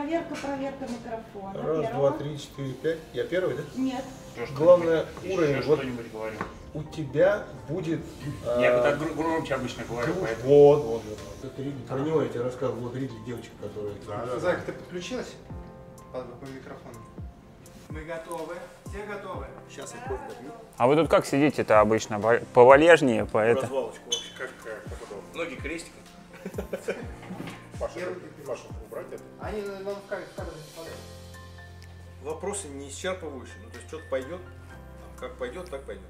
проверка, проверка микрофона. Раз, первого. два, три, четыре, пять. Я первый, да? Нет. Что, Главное, уровень. Еще вот говорю. У тебя будет... А... Я э, так громче обычно говорю. Гру... Вот, вот, вот. Это Ридли, про него я тебе рассказывал. Вот Ридли, девочка, которая... Да, да, Зайка, ты подключилась? По, по микрофону. Мы готовы. Все готовы. Сейчас я кофе допью. А вы тут как сидите-то обычно? Повалежнее, поэтому... Развалочку вообще, как, как удобно. Ноги крестиком. Паша, Паша, убрать это. Они вам в кадр Вопросы не исчерпывающие. Ну, то есть что-то пойдет, как пойдет, так пойдет.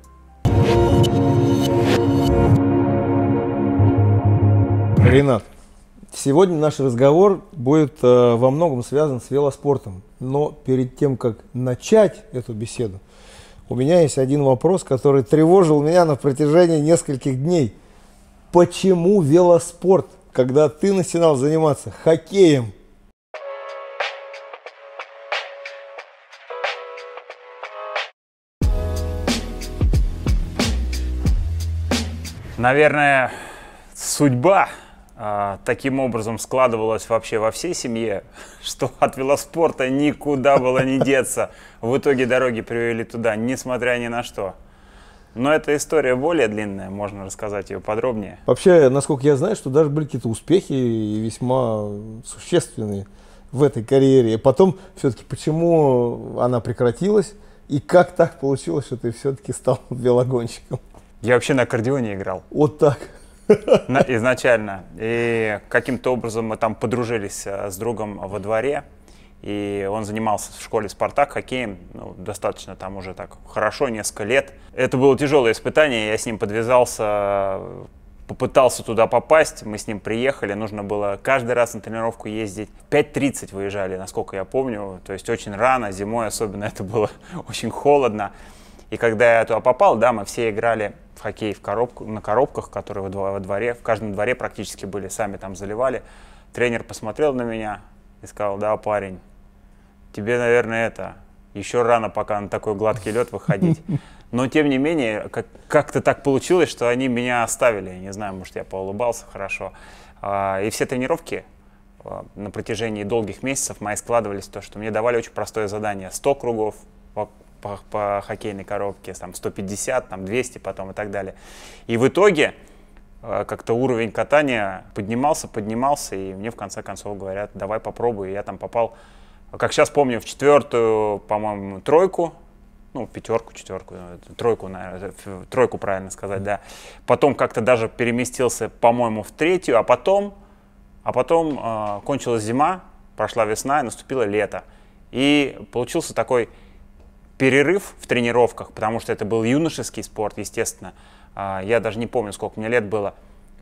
Ренат, сегодня наш разговор будет э, во многом связан с велоспортом. Но перед тем, как начать эту беседу, у меня есть один вопрос, который тревожил меня на протяжении нескольких дней. Почему велоспорт? когда ты начинал заниматься хоккеем? Наверное, судьба э, таким образом складывалась вообще во всей семье, что от велоспорта никуда было не деться. В итоге дороги привели туда, несмотря ни на что. Но эта история более длинная, можно рассказать ее подробнее. Вообще, насколько я знаю, что даже были какие-то успехи и весьма существенные в этой карьере. И потом все-таки почему она прекратилась и как так получилось, что ты все-таки стал велогонщиком? Я вообще на аккордеоне играл. Вот так. Изначально. И каким-то образом мы там подружились э, с другом во дворе. И он занимался в школе «Спартак» хоккеем, ну, достаточно там уже так хорошо, несколько лет. Это было тяжелое испытание, я с ним подвязался, попытался туда попасть, мы с ним приехали, нужно было каждый раз на тренировку ездить. В 5.30 выезжали, насколько я помню, то есть очень рано, зимой особенно это было очень холодно. И когда я туда попал, да, мы все играли в хоккей в коробку, на коробках, которые во дворе, в каждом дворе практически были, сами там заливали. Тренер посмотрел на меня и сказал, да, парень, тебе, наверное, это еще рано пока на такой гладкий лед выходить. Но тем не менее, как- то так получилось, что они меня оставили. Не знаю, может, я поулыбался хорошо. А, и все тренировки а, на протяжении долгих месяцев мои складывались в то, что мне давали очень простое задание. 100 кругов по, по, по хоккейной коробке, там 150, там 200 потом и так далее. И в итоге а, как-то уровень катания поднимался, поднимался, и мне в конце концов говорят, давай попробуй. И я там попал а как сейчас помню, в четвертую, по-моему, тройку, ну, пятерку, четверку, э, тройку, наверное, э, тройку правильно сказать, да. Потом как-то даже переместился, по-моему, в третью, а потом, а потом э, кончилась зима, прошла весна и наступило лето. И получился такой перерыв в тренировках, потому что это был юношеский спорт, естественно. Э, я даже не помню, сколько мне лет было.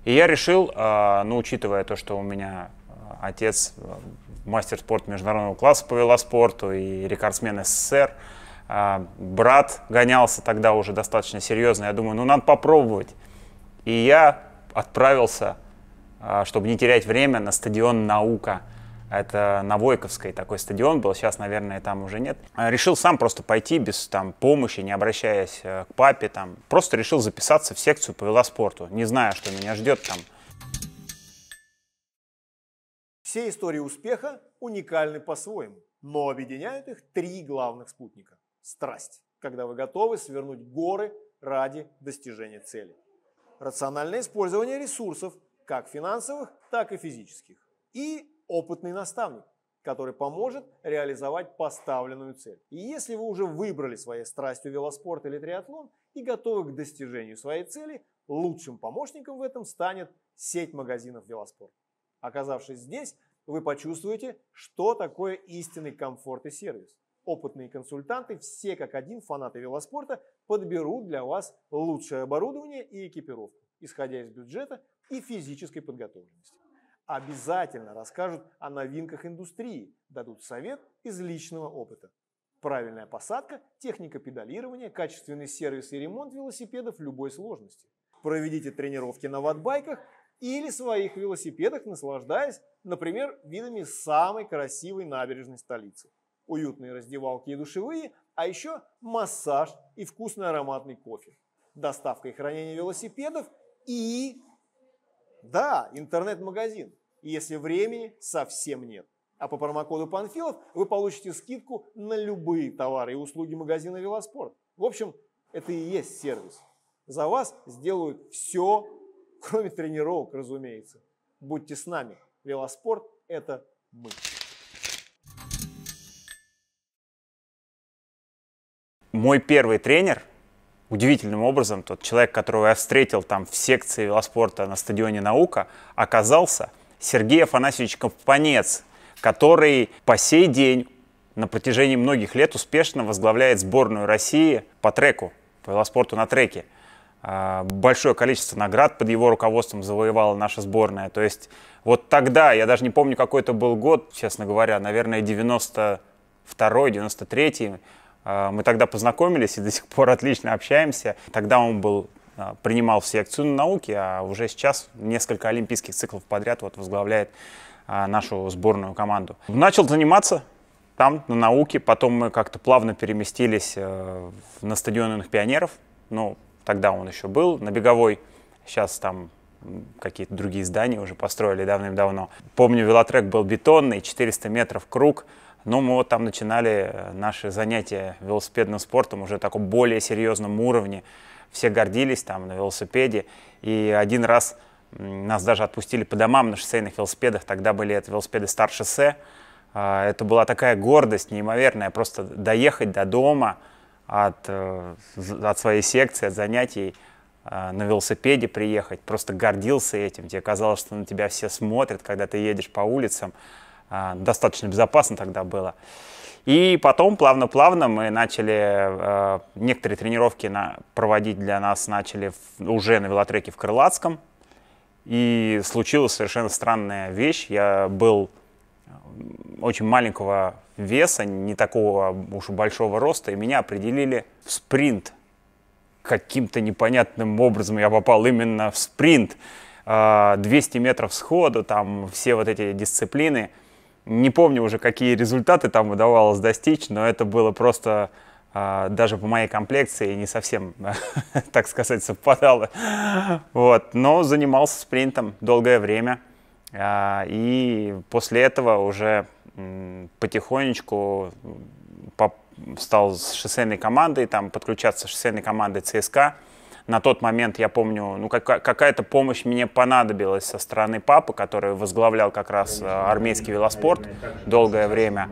И я решил, э, ну, учитывая то, что у меня э, отец мастер спорта международного класса по велоспорту и рекордсмен СССР. А, брат гонялся тогда уже достаточно серьезно. Я думаю, ну надо попробовать. И я отправился, а, чтобы не терять время, на стадион «Наука». Это на Войковской такой стадион был, сейчас, наверное, там уже нет. А, решил сам просто пойти без там, помощи, не обращаясь э, к папе. Там. Просто решил записаться в секцию по велоспорту, не зная, что меня ждет там все истории успеха уникальны по-своему, но объединяют их три главных спутника. Страсть, когда вы готовы свернуть горы ради достижения цели. Рациональное использование ресурсов, как финансовых, так и физических. И опытный наставник, который поможет реализовать поставленную цель. И если вы уже выбрали своей страстью велоспорт или триатлон и готовы к достижению своей цели, лучшим помощником в этом станет сеть магазинов велоспорта. Оказавшись здесь, вы почувствуете, что такое истинный комфорт и сервис. Опытные консультанты, все как один фанаты велоспорта, подберут для вас лучшее оборудование и экипировку, исходя из бюджета и физической подготовленности. Обязательно расскажут о новинках индустрии, дадут совет из личного опыта. Правильная посадка, техника педалирования, качественный сервис и ремонт велосипедов любой сложности. Проведите тренировки на ватбайках или своих велосипедах, наслаждаясь, например, видами самой красивой набережной столицы. Уютные раздевалки и душевые, а еще массаж и вкусный ароматный кофе. Доставка и хранение велосипедов и... Да, интернет-магазин, если времени совсем нет. А по промокоду Панфилов вы получите скидку на любые товары и услуги магазина «Велоспорт». В общем, это и есть сервис. За вас сделают все Кроме тренировок, разумеется. Будьте с нами. Велоспорт – это мы. Мой первый тренер, удивительным образом, тот человек, которого я встретил там в секции велоспорта на стадионе «Наука», оказался Сергей Афанасьевич Компанец, который по сей день на протяжении многих лет успешно возглавляет сборную России по треку, по велоспорту на треке – а, большое количество наград под его руководством завоевала наша сборная. То есть вот тогда, я даже не помню, какой это был год, честно говоря, наверное, 92-й, 93-й, а, мы тогда познакомились и до сих пор отлично общаемся. Тогда он был а, принимал в секцию науки, а уже сейчас несколько олимпийских циклов подряд вот возглавляет нашу сборную команду. Начал заниматься там, на науке, потом мы как-то плавно переместились э, на стадион юных пионеров, ну, Тогда он еще был на беговой. Сейчас там какие-то другие здания уже построили давным-давно. Помню, велотрек был бетонный, 400 метров круг. Но ну, мы вот там начинали э, наши занятия велосипедным спортом уже таком более серьезном уровне. Все гордились там на велосипеде. И один раз нас даже отпустили по домам на шоссейных велосипедах. Тогда были это велосипеды старше шоссе. Это была такая гордость неимоверная, просто доехать до дома – от, э, от своей секции, от занятий э, на велосипеде приехать, просто гордился этим. Тебе казалось, что на тебя все смотрят, когда ты едешь по улицам. Э, достаточно безопасно тогда было. И потом плавно-плавно мы начали некоторые тренировки на, проводить для нас начали в, уже на велотреке в Крылатском. И случилась совершенно странная вещь. Я был очень маленького веса, не такого уж большого роста, и меня определили в спринт. Каким-то непонятным образом я попал именно в спринт. 200 а, метров сходу, там все вот эти дисциплины. Не помню уже, какие результаты там удавалось достичь, но это было просто а, даже по моей комплекции не совсем, так сказать, совпадало. Вот. Но занимался спринтом долгое время. А, и после этого уже потихонечку стал с шоссейной командой, там подключаться с шоссейной командой ЦСКА. На тот момент, я помню, ну, какая-то помощь мне понадобилась со стороны папы, который возглавлял как раз э, армейский велоспорт долгое время.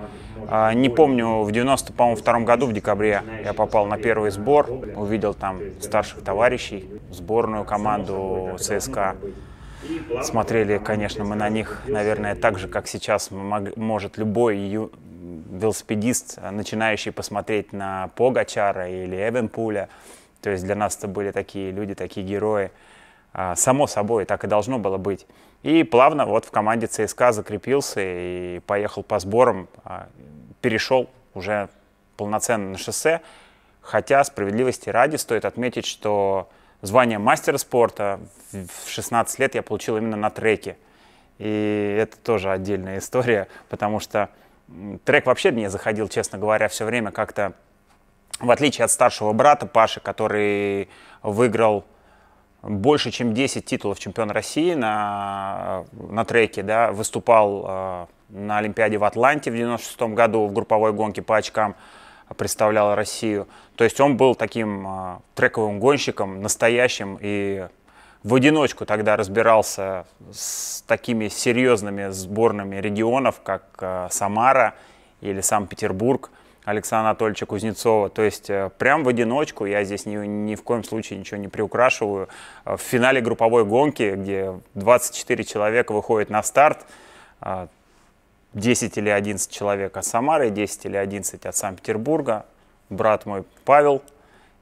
А, не помню, в 92 году, в декабре, я попал на первый сбор, увидел там старших товарищей, сборную команду ЦСКА смотрели, конечно, мы на них, наверное, так же, как сейчас может любой велосипедист, начинающий посмотреть на Погачара или Эвенпуля. То есть для нас это были такие люди, такие герои. А, само собой, так и должно было быть. И плавно вот в команде ЦСКА закрепился и поехал по сборам, а, перешел уже полноценно на шоссе. Хотя справедливости ради стоит отметить, что звание мастера спорта в 16 лет я получил именно на треке. И это тоже отдельная история, потому что трек вообще мне заходил, честно говоря, все время как-то, в отличие от старшего брата Паши, который выиграл больше, чем 10 титулов чемпиона России на, на треке, да, выступал э, на Олимпиаде в Атланте в 96 году в групповой гонке по очкам, представлял Россию. То есть он был таким э, трековым гонщиком, настоящим, и в одиночку тогда разбирался с такими серьезными сборными регионов, как э, Самара или Санкт-Петербург Александра Анатольевича Кузнецова. То есть э, прям в одиночку, я здесь ни, ни в коем случае ничего не приукрашиваю. Э, в финале групповой гонки, где 24 человека выходят на старт, а, 10 или 11 человек от Самары, 10 или 11 от Санкт-Петербурга, брат мой Павел,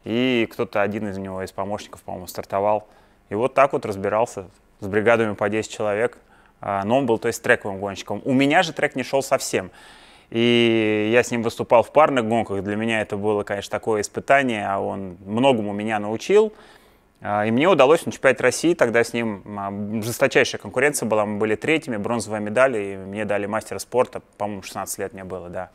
и кто-то один из него, из помощников, по-моему, стартовал. И вот так вот разбирался с бригадами по 10 человек. А, но он был, то есть, трековым гонщиком. У меня же трек не шел совсем. И я с ним выступал в парных гонках. Для меня это было, конечно, такое испытание. А он многому меня научил. А, и мне удалось на чемпионате России, тогда с ним а, жесточайшая конкуренция была, мы были третьими, бронзовая медаль и мне дали мастера спорта, по-моему, 16 лет мне было, да.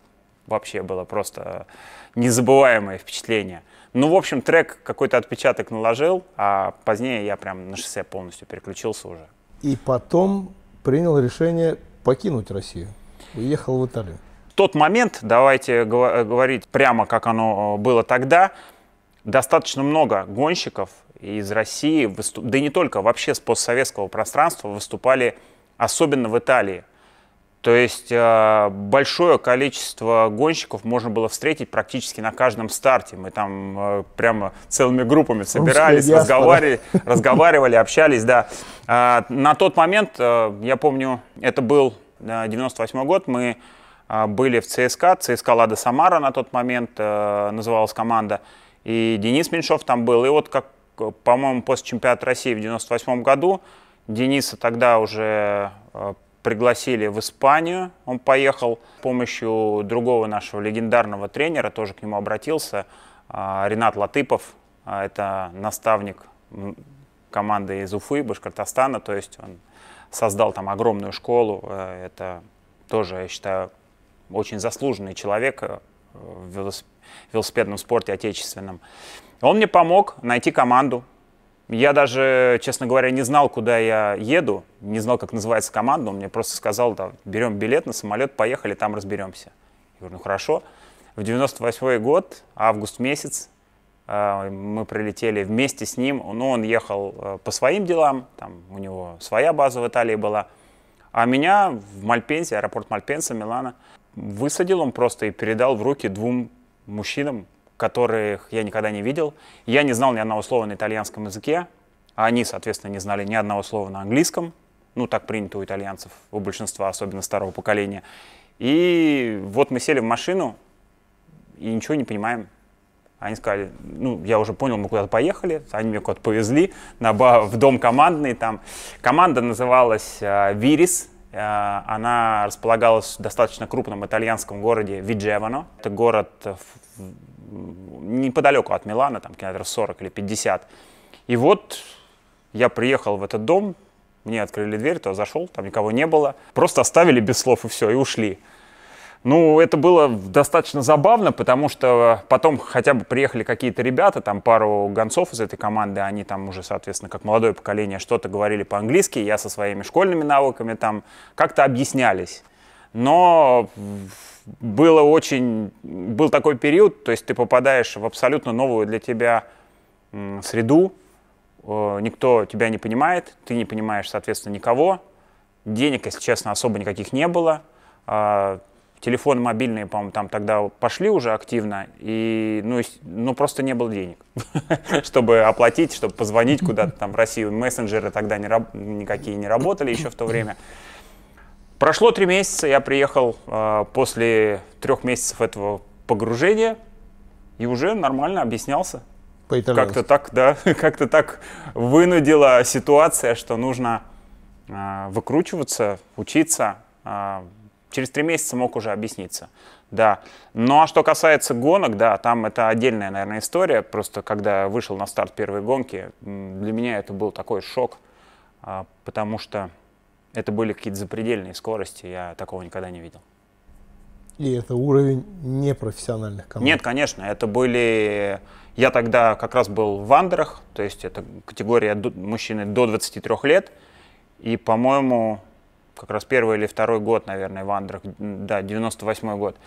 Вообще было просто незабываемое впечатление. Ну, в общем, трек какой-то отпечаток наложил, а позднее я прям на шоссе полностью переключился уже. И потом принял решение покинуть Россию, уехал в Италию. В тот момент, давайте говорить прямо, как оно э, было тогда, достаточно много гонщиков из России, выступ... да и не только, вообще с постсоветского пространства выступали, особенно в Италии. То есть э, большое количество гонщиков можно было встретить практически на каждом старте. Мы там э, прямо целыми группами собирались, разговаривали, разговаривали, общались, да. Э, на тот момент, я помню, это был 98 год, мы были в ЦСКА, ЦСКА «Лада Самара» на тот момент называлась команда, и Денис Меньшов там был, и вот как по-моему, после чемпионата России в 98 году. Дениса тогда уже э, пригласили в Испанию. Он поехал с помощью другого нашего легендарного тренера, тоже к нему обратился, э, Ренат Латыпов. Э, это наставник команды из Уфы, Башкортостана. То есть он создал там огромную школу. Это тоже, я считаю, очень заслуженный человек в велосипедном спорте отечественном. Он мне помог найти команду. Я даже, честно говоря, не знал, куда я еду, не знал, как называется команда. Он мне просто сказал, да, берем билет на самолет, поехали, там разберемся. Я говорю, ну хорошо. В 98 год, август месяц, э, мы прилетели вместе с ним. Ну, он ехал э, по своим делам, там у него своя база в Италии была. А меня в Мальпенсе, аэропорт Мальпенса, Милана, высадил он просто и передал в руки двум мужчинам, которых я никогда не видел. Я не знал ни одного слова на итальянском языке, а они, соответственно, не знали ни одного слова на английском. Ну, так принято у итальянцев, у большинства, особенно старого поколения. И вот мы сели в машину и ничего не понимаем. Они сказали, ну, я уже понял, мы куда-то поехали, они меня куда-то повезли на ба- в дом командный там. Команда называлась э, «Вирис», э, она располагалась в достаточно крупном итальянском городе Виджевано. Это город в, э, неподалеку от Милана, там километров 40 или 50. И вот я приехал в этот дом, мне открыли дверь, то зашел, там никого не было. Просто оставили без слов и все, и ушли. Ну, это было достаточно забавно, потому что потом хотя бы приехали какие-то ребята, там пару гонцов из этой команды, они там уже, соответственно, как молодое поколение, что-то говорили по-английски, я со своими школьными навыками там как-то объяснялись. Но было очень, был такой период, то есть ты попадаешь в абсолютно новую для тебя среду, э, никто тебя не понимает, ты не понимаешь, соответственно, никого, денег, если честно, особо никаких не было, а, телефоны мобильные, по-моему, там тогда пошли уже активно, и, ну, ну просто не было денег, чтобы оплатить, чтобы позвонить куда-то там в Россию. Мессенджеры тогда никакие не работали еще в то время. Прошло три месяца, я приехал э, после трех месяцев этого погружения и уже нормально объяснялся. Как-то так, да, как-то так вынудила ситуация, что нужно э, выкручиваться, учиться. Э, через три месяца мог уже объясниться. Да. Ну а что касается гонок, да, там это отдельная, наверное, история. Просто когда вышел на старт первой гонки, для меня это был такой шок, потому что это были какие-то запредельные скорости, я такого никогда не видел. И это уровень непрофессиональных команд? Нет, конечно, это были... Я тогда как раз был в Вандерах, то есть это категория мужчины до 23 лет, и, по-моему, как раз первый или второй год, наверное, в Андрах, да, 98 год.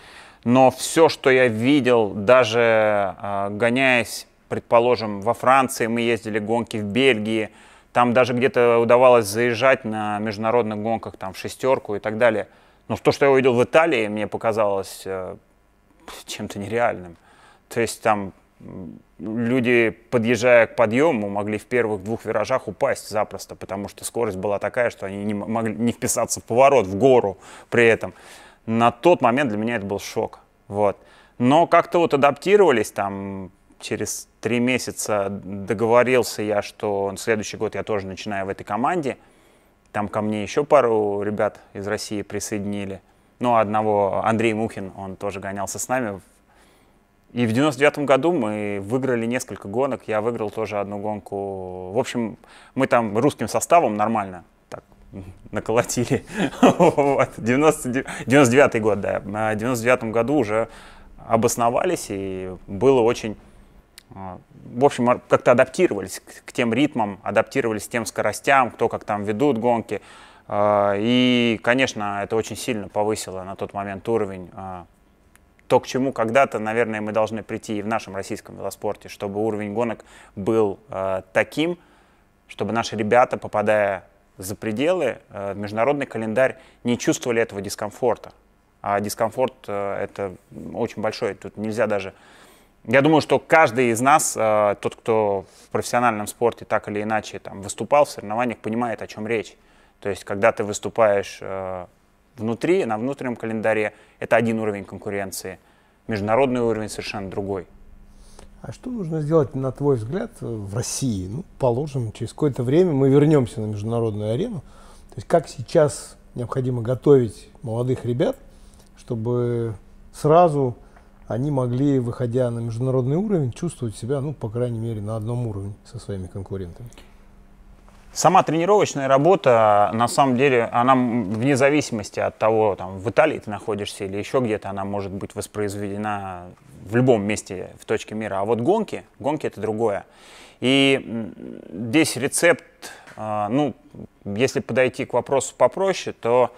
Но все, что я видел, даже э, гоняясь, предположим, во Франции, мы ездили гонки в Бельгии, там даже где-то удавалось заезжать на международных гонках, там, в шестерку и так далее. Но то, что я увидел в Италии, мне показалось э, чем-то нереальным. То есть там люди, подъезжая к подъему, могли в первых двух виражах упасть запросто, потому что скорость была такая, что они не могли не вписаться в поворот, в гору при этом. На тот момент для меня это был шок. Вот. Но как-то вот адаптировались, там через три месяца договорился я, что следующий год я тоже начинаю в этой команде. Там ко мне еще пару ребят из России присоединили. Ну, а одного Андрей Мухин, он тоже гонялся с нами. И в 99 году мы выиграли несколько гонок. Я выиграл тоже одну гонку. В общем, мы там русским составом нормально так наколотили. вот. 99, 99 год, да. А в 99 году уже обосновались, и было очень а, в общем, как-то адаптировались к тем ритмам, адаптировались к тем скоростям, кто как там ведут гонки. А, и, конечно, это очень сильно повысило на тот момент уровень. А, то, к чему когда-то, наверное, мы должны прийти и в нашем российском велоспорте, чтобы уровень гонок был таким, чтобы наши ребята, попадая за пределы, в международный календарь не чувствовали этого дискомфорта. А дискомфорт — это очень большой, тут нельзя даже я думаю, что каждый из нас, э, тот, кто в профессиональном спорте так или иначе там, выступал в соревнованиях, понимает, о чем речь. То есть, когда ты выступаешь э, внутри, на внутреннем календаре, это один уровень конкуренции. Международный уровень совершенно другой. А что нужно сделать, на твой взгляд, в России? Ну, положим, через какое-то время мы вернемся на международную арену. То есть, как сейчас необходимо готовить молодых ребят, чтобы сразу они могли, выходя на международный уровень, чувствовать себя, ну, по крайней мере, на одном уровне со своими конкурентами. Сама тренировочная работа, на самом деле, она вне зависимости от того, там, в Италии ты находишься или еще где-то, она может быть воспроизведена в любом месте в точке мира. А вот гонки, гонки это другое. И здесь рецепт, э, ну, если подойти к вопросу попроще, то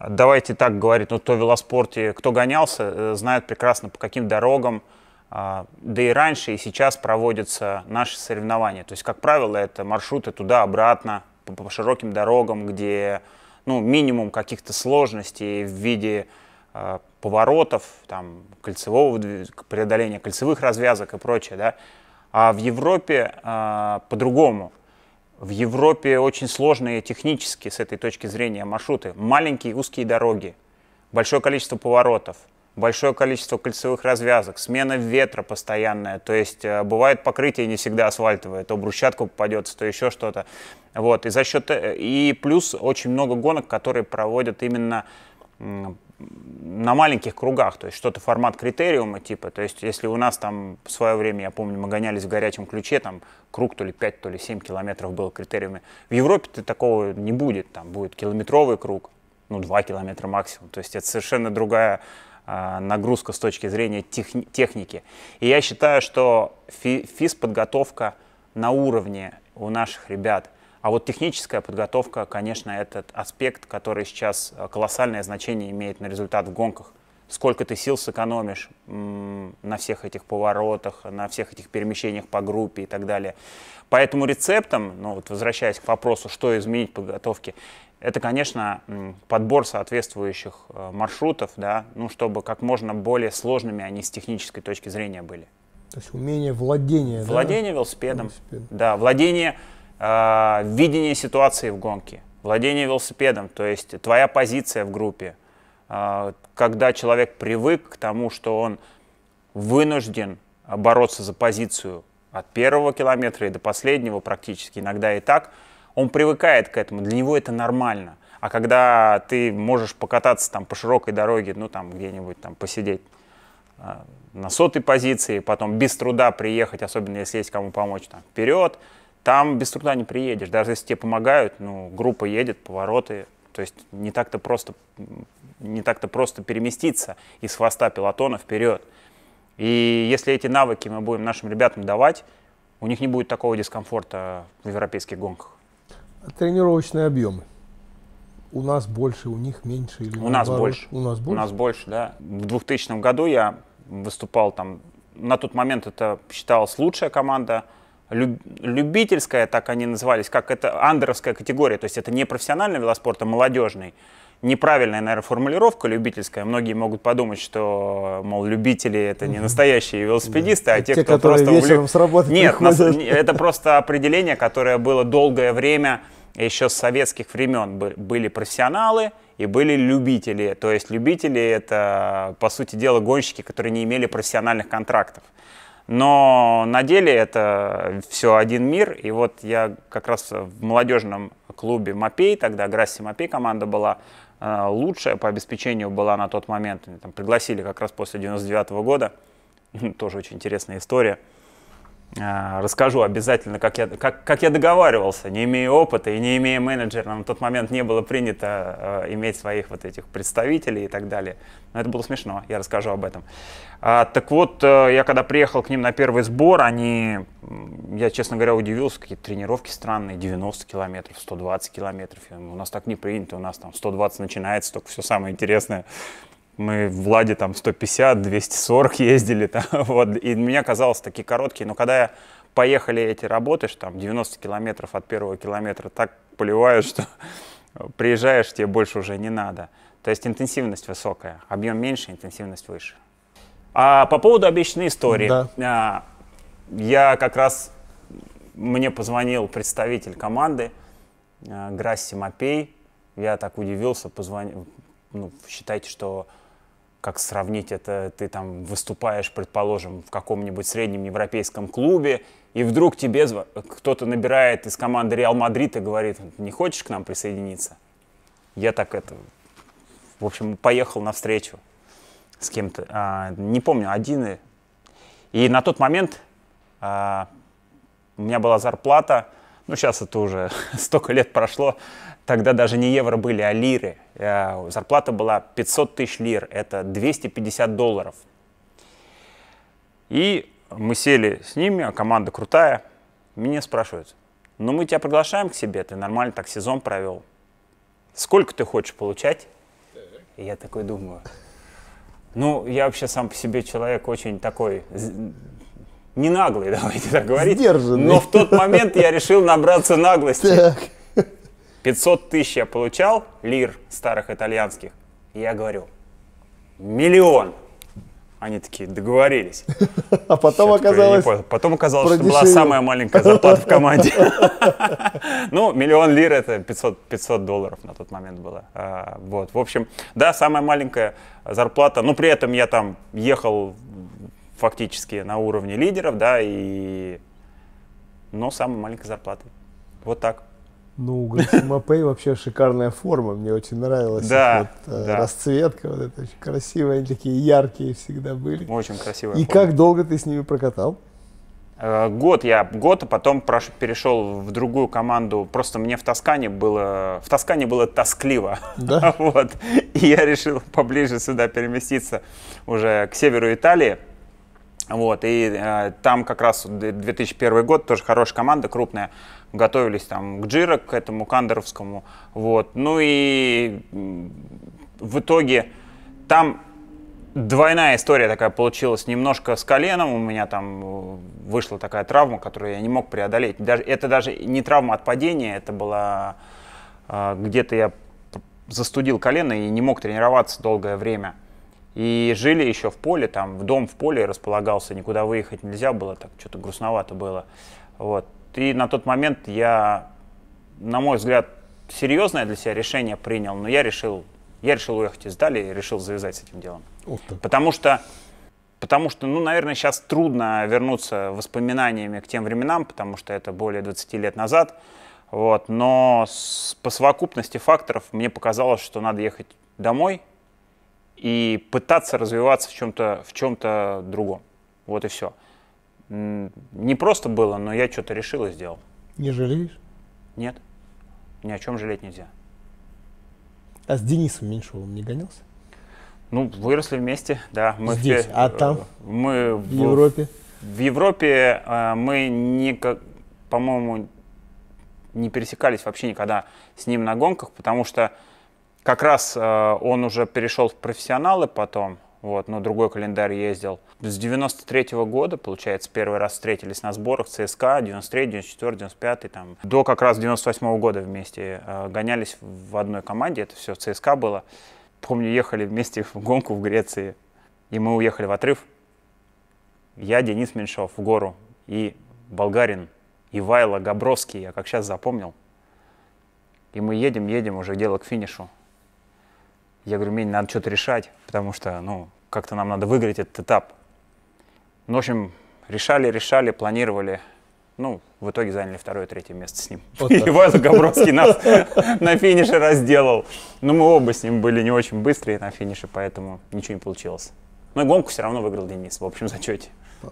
давайте так говорить, ну, кто в велоспорте, кто гонялся, э, знает прекрасно, по каким дорогам, а, да и раньше, и сейчас проводятся наши соревнования. То есть, как правило, это маршруты туда-обратно, по, по широким дорогам, где ну, минимум каких-то сложностей в виде э, поворотов, там, кольцевого, преодоления кольцевых развязок и прочее. Да? А в Европе э, по-другому – в Европе очень сложные технически с этой точки зрения маршруты. Маленькие узкие дороги, большое количество поворотов, большое количество кольцевых развязок, смена ветра постоянная. То есть э, бывает покрытие не всегда асфальтовое, то брусчатка попадется, то еще что-то. Вот. И, за счет, э, и плюс очень много гонок, которые проводят именно на маленьких кругах, то есть что-то формат критериума типа, то есть если у нас там в свое время, я помню, мы гонялись в горячем ключе, там круг то ли 5, то ли 7 километров был критериуме, в Европе ты такого не будет, там будет километровый круг, ну 2 километра максимум, то есть это совершенно другая а, нагрузка с точки зрения техни- техники. И я считаю, что фи- физподготовка на уровне у наших ребят – а вот техническая подготовка, конечно, этот аспект, который сейчас э, колоссальное значение имеет на результат в гонках. Сколько ты сил сэкономишь на всех этих поворотах, на всех этих перемещениях по группе и так далее. Поэтому рецептом, ну вот возвращаясь к вопросу, что изменить в подготовке, это, конечно, подбор соответствующих э, маршрутов, да, ну, чтобы как можно более сложными они с технической точки зрения были. То есть умение владения. Владение да? велосипедом, велосипедом. Да, владение э, видение ситуации в гонке, владение велосипедом, то есть твоя позиция в группе, э, когда человек привык к тому, что он вынужден бороться за позицию от первого километра и до последнего практически, иногда и так, он привыкает к этому, для него это нормально. А когда ты можешь покататься там по широкой дороге, ну там где-нибудь там посидеть э, на сотой позиции, потом без труда приехать, особенно если есть кому помочь, там, вперед, там без труда не приедешь. Даже если тебе помогают, ну, группа едет, повороты. То есть не так-то просто, не так-то просто переместиться из хвоста пилотона вперед. И если эти навыки мы будем нашим ребятам давать, у них не будет такого дискомфорта в европейских гонках. А тренировочные объемы. У нас больше, у них меньше или у нас больше. У нас больше. У нас больше, да. В 2000 году я выступал там. На тот момент это считалась лучшая команда любительская, так они назывались, как это андеровская категория, то есть это не профессиональный велоспорт, а молодежный. Неправильная, наверное, формулировка любительская. Многие могут подумать, что, мол, любители это не настоящие велосипедисты, а да. а те, те кто просто... вечером влю... с Нет, нас, это просто определение, которое было долгое время, еще с советских времен были профессионалы, и были любители. То есть любители это, по сути дела, гонщики, которые не имели профессиональных контрактов. Но на деле это все один мир. И вот я как раз в молодежном клубе Мапей, тогда Грасси Мапей команда была э, лучшая по обеспечению была на тот момент. Там пригласили как раз после 99 -го года. Тоже очень интересная история. А, расскажу обязательно, как я, как, как я договаривался, не имея опыта и не имея менеджера, на тот момент не было принято э, иметь своих вот этих представителей и так далее. Но это было смешно, я расскажу об этом. А, так вот, э, я когда приехал к ним на первый сбор, они, я, честно говоря, удивился, какие тренировки странные, 90 километров, 120 километров, у нас так не принято, у нас там 120 начинается, только все самое интересное мы в Владе там 150, 240 ездили, там, вот, и меня казалось такие короткие, но когда я поехали эти работы, что там 90 километров от первого километра, так поливают, что приезжаешь, тебе больше уже не надо. То есть интенсивность высокая, объем меньше, интенсивность выше. А по поводу обещанной истории. Да. А, я как раз, мне позвонил представитель команды а, Грасси Мапей. Я так удивился, позвонил, ну, считайте, что как сравнить это, ты там выступаешь, предположим, в каком-нибудь среднем европейском клубе, и вдруг тебе кто-то набирает из команды Реал Мадрид и говорит, не хочешь к нам присоединиться? Я так это, в общем, поехал навстречу с кем-то, а, не помню, один. И, и на тот момент а, у меня была зарплата, ну сейчас это уже столько лет прошло, тогда даже не евро были, а лиры. Э, зарплата была 500 тысяч лир, это 250 долларов. И мы сели с ними, а команда крутая. Меня спрашивают, ну мы тебя приглашаем к себе, ты нормально так сезон провел. Сколько ты хочешь получать? И я такой думаю, ну я вообще сам по себе человек очень такой, не наглый, давайте так говорить. Сдержанный. Но в тот момент я решил набраться наглости. Так. 500 тысяч я получал, лир старых итальянских. И я говорю, миллион. Они такие, договорились. А потом я оказалось... Такой, потом оказалось, что была самая маленькая зарплата в команде. Ну, миллион лир это 500, 500 долларов на тот момент было. А, вот, в общем, да, самая маленькая зарплата. Но при этом я там ехал фактически на уровне лидеров, да, и... Но самая маленькая зарплата, Вот так. Ну, у Гроссимопей вообще шикарная форма, мне очень нравилась. Да, вот, э, да. Расцветка вот это очень красивая, они такие яркие всегда были. Очень красивая И форма. как долго ты с ними прокатал? Э, год я, год, а потом прош, перешел в другую команду. Просто мне в Тоскане было, в Тоскане было тоскливо. Да? вот. И я решил поближе сюда переместиться уже к северу Италии. Вот, и э, там как раз 2001 год, тоже хорошая команда, крупная готовились там к Джира, к этому Кандеровскому. Вот. Ну и в итоге там двойная история такая получилась немножко с коленом. У меня там э, вышла такая травма, которую я не мог преодолеть. Даже, это даже не травма от падения, это была э, где-то я застудил колено и не мог тренироваться долгое время. И жили еще в поле, там в дом в поле располагался, никуда выехать нельзя было, так что-то грустновато было. Вот. И на тот момент я, на мой взгляд, серьезное для себя решение принял, но я решил, я решил уехать из Дали и решил завязать с этим делом. Потому что, потому что, ну, наверное, сейчас трудно вернуться воспоминаниями к тем временам, потому что это более 20 лет назад. Вот, но с, по совокупности факторов мне показалось, что надо ехать домой и пытаться развиваться в чем-то в чем-то другом. Вот и все. Не просто было, но я что-то решил и сделал. Не жалеешь? Нет. Ни о чем жалеть нельзя. А с Денисом Меньшовым не гонялся? Ну, выросли вместе, да. Мы Здесь, в, а там? Э, мы в, в Европе? В Европе э, мы, не, по-моему, не пересекались вообще никогда с ним на гонках, потому что как раз э, он уже перешел в профессионалы потом, вот, но другой календарь ездил. С 93 -го года, получается, первый раз встретились на сборах ЦСКА, 93, 94, 95, там, до как раз 98 -го года вместе э, гонялись в одной команде, это все ЦСКА было. Помню, ехали вместе в гонку в Греции, и мы уехали в отрыв. Я, Денис Меньшов, в гору, и болгарин Ивайло Габровский, я как сейчас запомнил. И мы едем, едем уже дело к финишу. Я говорю, Мень, надо что-то решать, потому что, ну, как-то нам надо выиграть этот этап. Ну, в общем, решали, решали, планировали. Ну, в итоге заняли второе, третье место с ним. Вот и Габровский нас на финише разделал. Но мы оба с ним были не очень быстрые на финише, поэтому ничего не получилось. Но ну, гонку все равно выиграл Денис в общем зачете.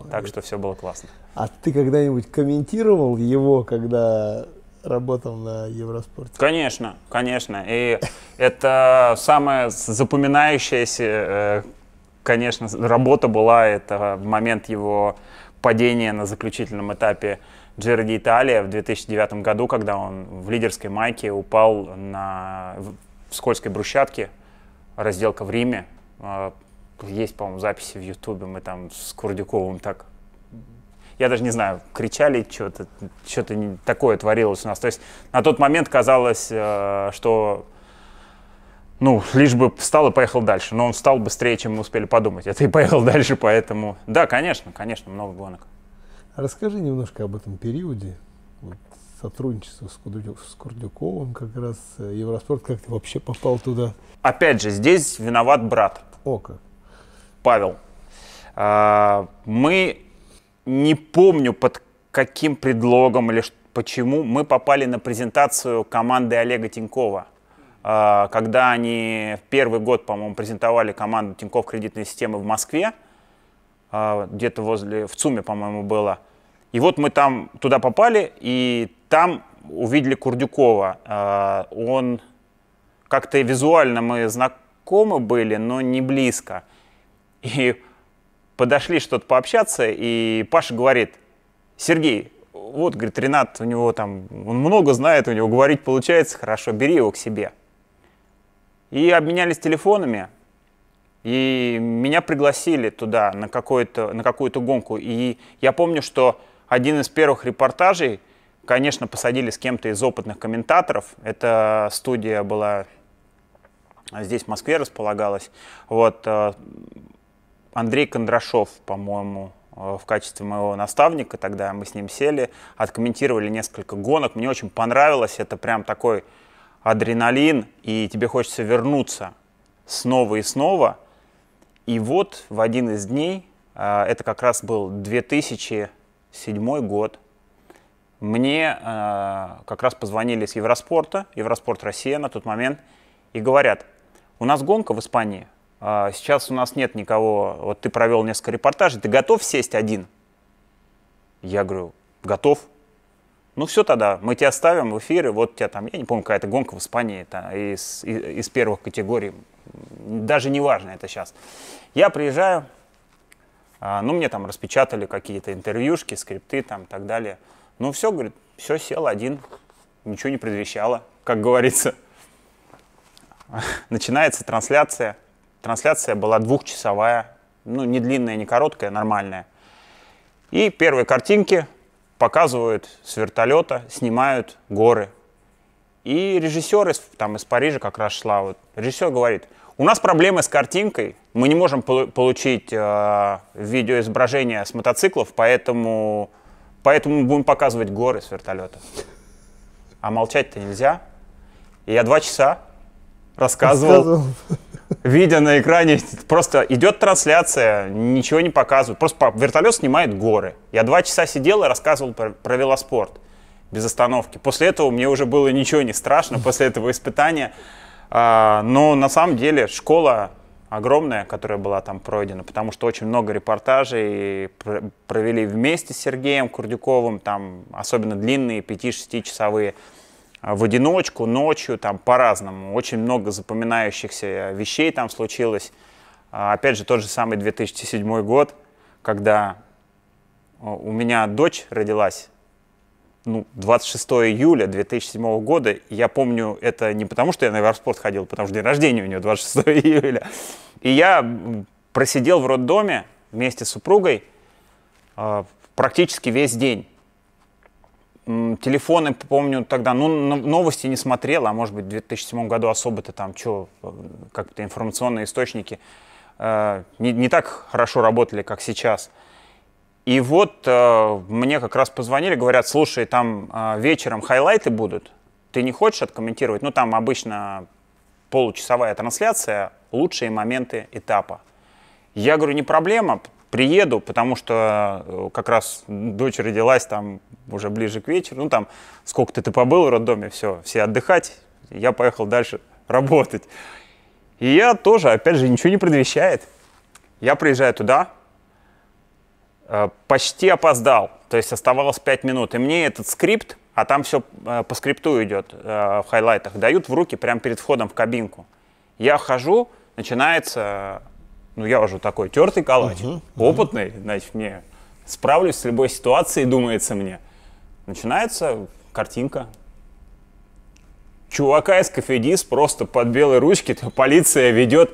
Так что все было классно. А ты когда-нибудь комментировал его, когда работал на Евроспорте. Конечно, конечно. И это самая запоминающаяся, э, конечно, работа была. Это в момент его падения на заключительном этапе Джерди Италия в 2009 году, когда он в лидерской майке упал на скользкой брусчатке. Разделка в Риме. Э, есть, по-моему, записи в Ютубе. Мы там с Курдюковым так я даже не знаю, кричали что-то, что-то такое творилось у нас. То есть на тот момент казалось, э, что ну, лишь бы встал и поехал дальше. Но он встал быстрее, чем мы успели подумать. Это и поехал дальше, поэтому... Да, конечно, конечно, много гонок. Расскажи немножко об этом периоде. Вот сотрудничество с, Курдюк, с Курдюковым как раз, э, Евроспорт, как ты вообще попал туда? Опять же, здесь виноват брат. О как. Павел. А, мы не помню под каким предлогом или почему мы попали на презентацию команды Олега Тинькова. А, когда они в первый год, по-моему, презентовали команду Тиньков кредитной системы в Москве, а, где-то возле, в ЦУМе, по-моему, было. И вот мы там туда попали, и там увидели Курдюкова. А, он как-то визуально мы знакомы были, но не близко. И подошли что-то пообщаться, и Паша говорит, Сергей, вот, говорит, Ренат, у него там, он много знает, у него говорить получается хорошо, бери его к себе. И обменялись телефонами, и меня пригласили туда на, какую-то, на какую-то гонку. И я помню, что один из первых репортажей, конечно, посадили с кем-то из опытных комментаторов. Эта студия была а здесь, в Москве, располагалась. Вот, э, Андрей Кондрашов, по-моему, э, в качестве моего наставника. Тогда мы с ним сели, откомментировали несколько гонок. Мне очень понравилось. Это прям такой адреналин, и тебе хочется вернуться снова и снова. И вот в один из дней, э, это как раз был 2007 год, мне э, как раз позвонили с Евроспорта, Евроспорт Россия на тот момент, и говорят, у нас гонка в Испании, а сейчас у нас нет никого, вот ты провел несколько репортажей, ты готов сесть один? Я говорю, готов. Ну все тогда, мы тебя ставим в эфире. вот у тебя там, я не помню, какая-то гонка в Испании, это из, из, из первых категорий, даже не важно это сейчас. Я приезжаю, а, ну мне там распечатали какие-то интервьюшки, скрипты там и так далее. Ну все, говорит, все, сел один, ничего не предвещало, как говорится. Начинается трансляция, Трансляция была двухчасовая, ну, не длинная, не короткая, нормальная. И первые картинки показывают с вертолета, снимают горы. И режиссер из, там, из Парижа как раз шла. Вот, режиссер говорит, у нас проблемы с картинкой, мы не можем получить э, видеоизображение с мотоциклов, поэтому, поэтому будем показывать горы с вертолета. А молчать-то нельзя. И я два часа рассказывал, рассказывал видя на экране, просто идет трансляция, ничего не показывают. Просто вертолет снимает горы. Я два часа сидел и рассказывал про, про велоспорт без остановки. После этого мне уже было ничего не страшно, после этого испытания. А, но на самом деле школа огромная, которая была там пройдена, потому что очень много репортажей провели вместе с Сергеем Курдюковым, там особенно длинные 5-6 часовые. А, в одиночку, ночью, там по-разному. Очень много запоминающихся э, вещей там случилось. А, опять же, тот же самый 2007 год, когда а, у меня дочь родилась, ну, 26 июля 2007 года. Я помню это не потому, что я на Варспорт ходил, потому что день рождения у нее 26 июля. И я просидел в роддоме вместе с супругой практически весь день телефоны, помню, тогда, ну, новости не смотрел, а может быть, в 2007 году особо-то там, что, э, как-то информационные источники э, не, не так хорошо работали, как сейчас. И вот э, мне как раз позвонили, говорят, слушай, там э, вечером хайлайты будут, ты не хочешь откомментировать? Ну, там обычно получасовая трансляция, лучшие моменты этапа. Я говорю, не проблема, приеду, потому что э, как раз дочь родилась там уже ближе к вечеру, ну там сколько-то ты побыл в роддоме, все, все отдыхать, я поехал дальше работать. И я тоже, опять же, ничего не предвещает. Я приезжаю туда, э, почти опоздал, то есть оставалось 5 минут, и мне этот скрипт, а там все э, по скрипту идет в хайлайтах, дают в руки прямо перед входом в кабинку. Я хожу, начинается ну я уже такой тертый калач, угу, опытный, угу. значит, мне справлюсь с любой ситуацией, думается мне. Начинается картинка. Чувака из кафедис просто под белой ручки полиция ведет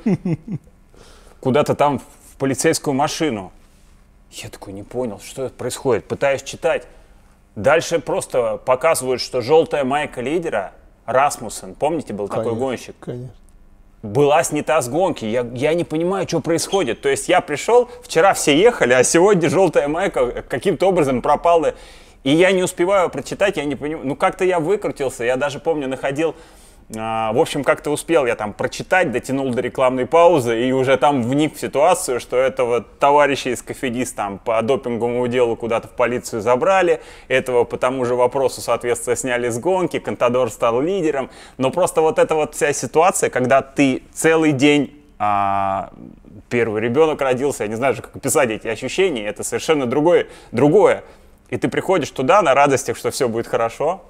куда-то там в полицейскую машину. Я такой не понял, что это происходит. Пытаюсь читать. Дальше просто показывают, что желтая майка лидера Расмуссен, помните, был конечно, такой гонщик? Конечно была снята с гонки. Я, я не понимаю, что происходит. То есть я пришел, вчера все ехали, а сегодня желтая майка каким-то образом пропала. И я не успеваю прочитать, я не понимаю. Ну, как-то я выкрутился. Я даже помню, находил а, в общем, как-то успел я там прочитать, дотянул до рекламной паузы и уже там вник в ситуацию, что этого товарища из Кафедис там по допинговому делу куда-то в полицию забрали, этого по тому же вопросу, соответственно, сняли с гонки, Контадор стал лидером. Но просто вот эта вот вся ситуация, когда ты целый день а, первый ребенок родился, я не знаю, как описать эти ощущения, это совершенно другое, другое. И ты приходишь туда на радостях, что все будет хорошо,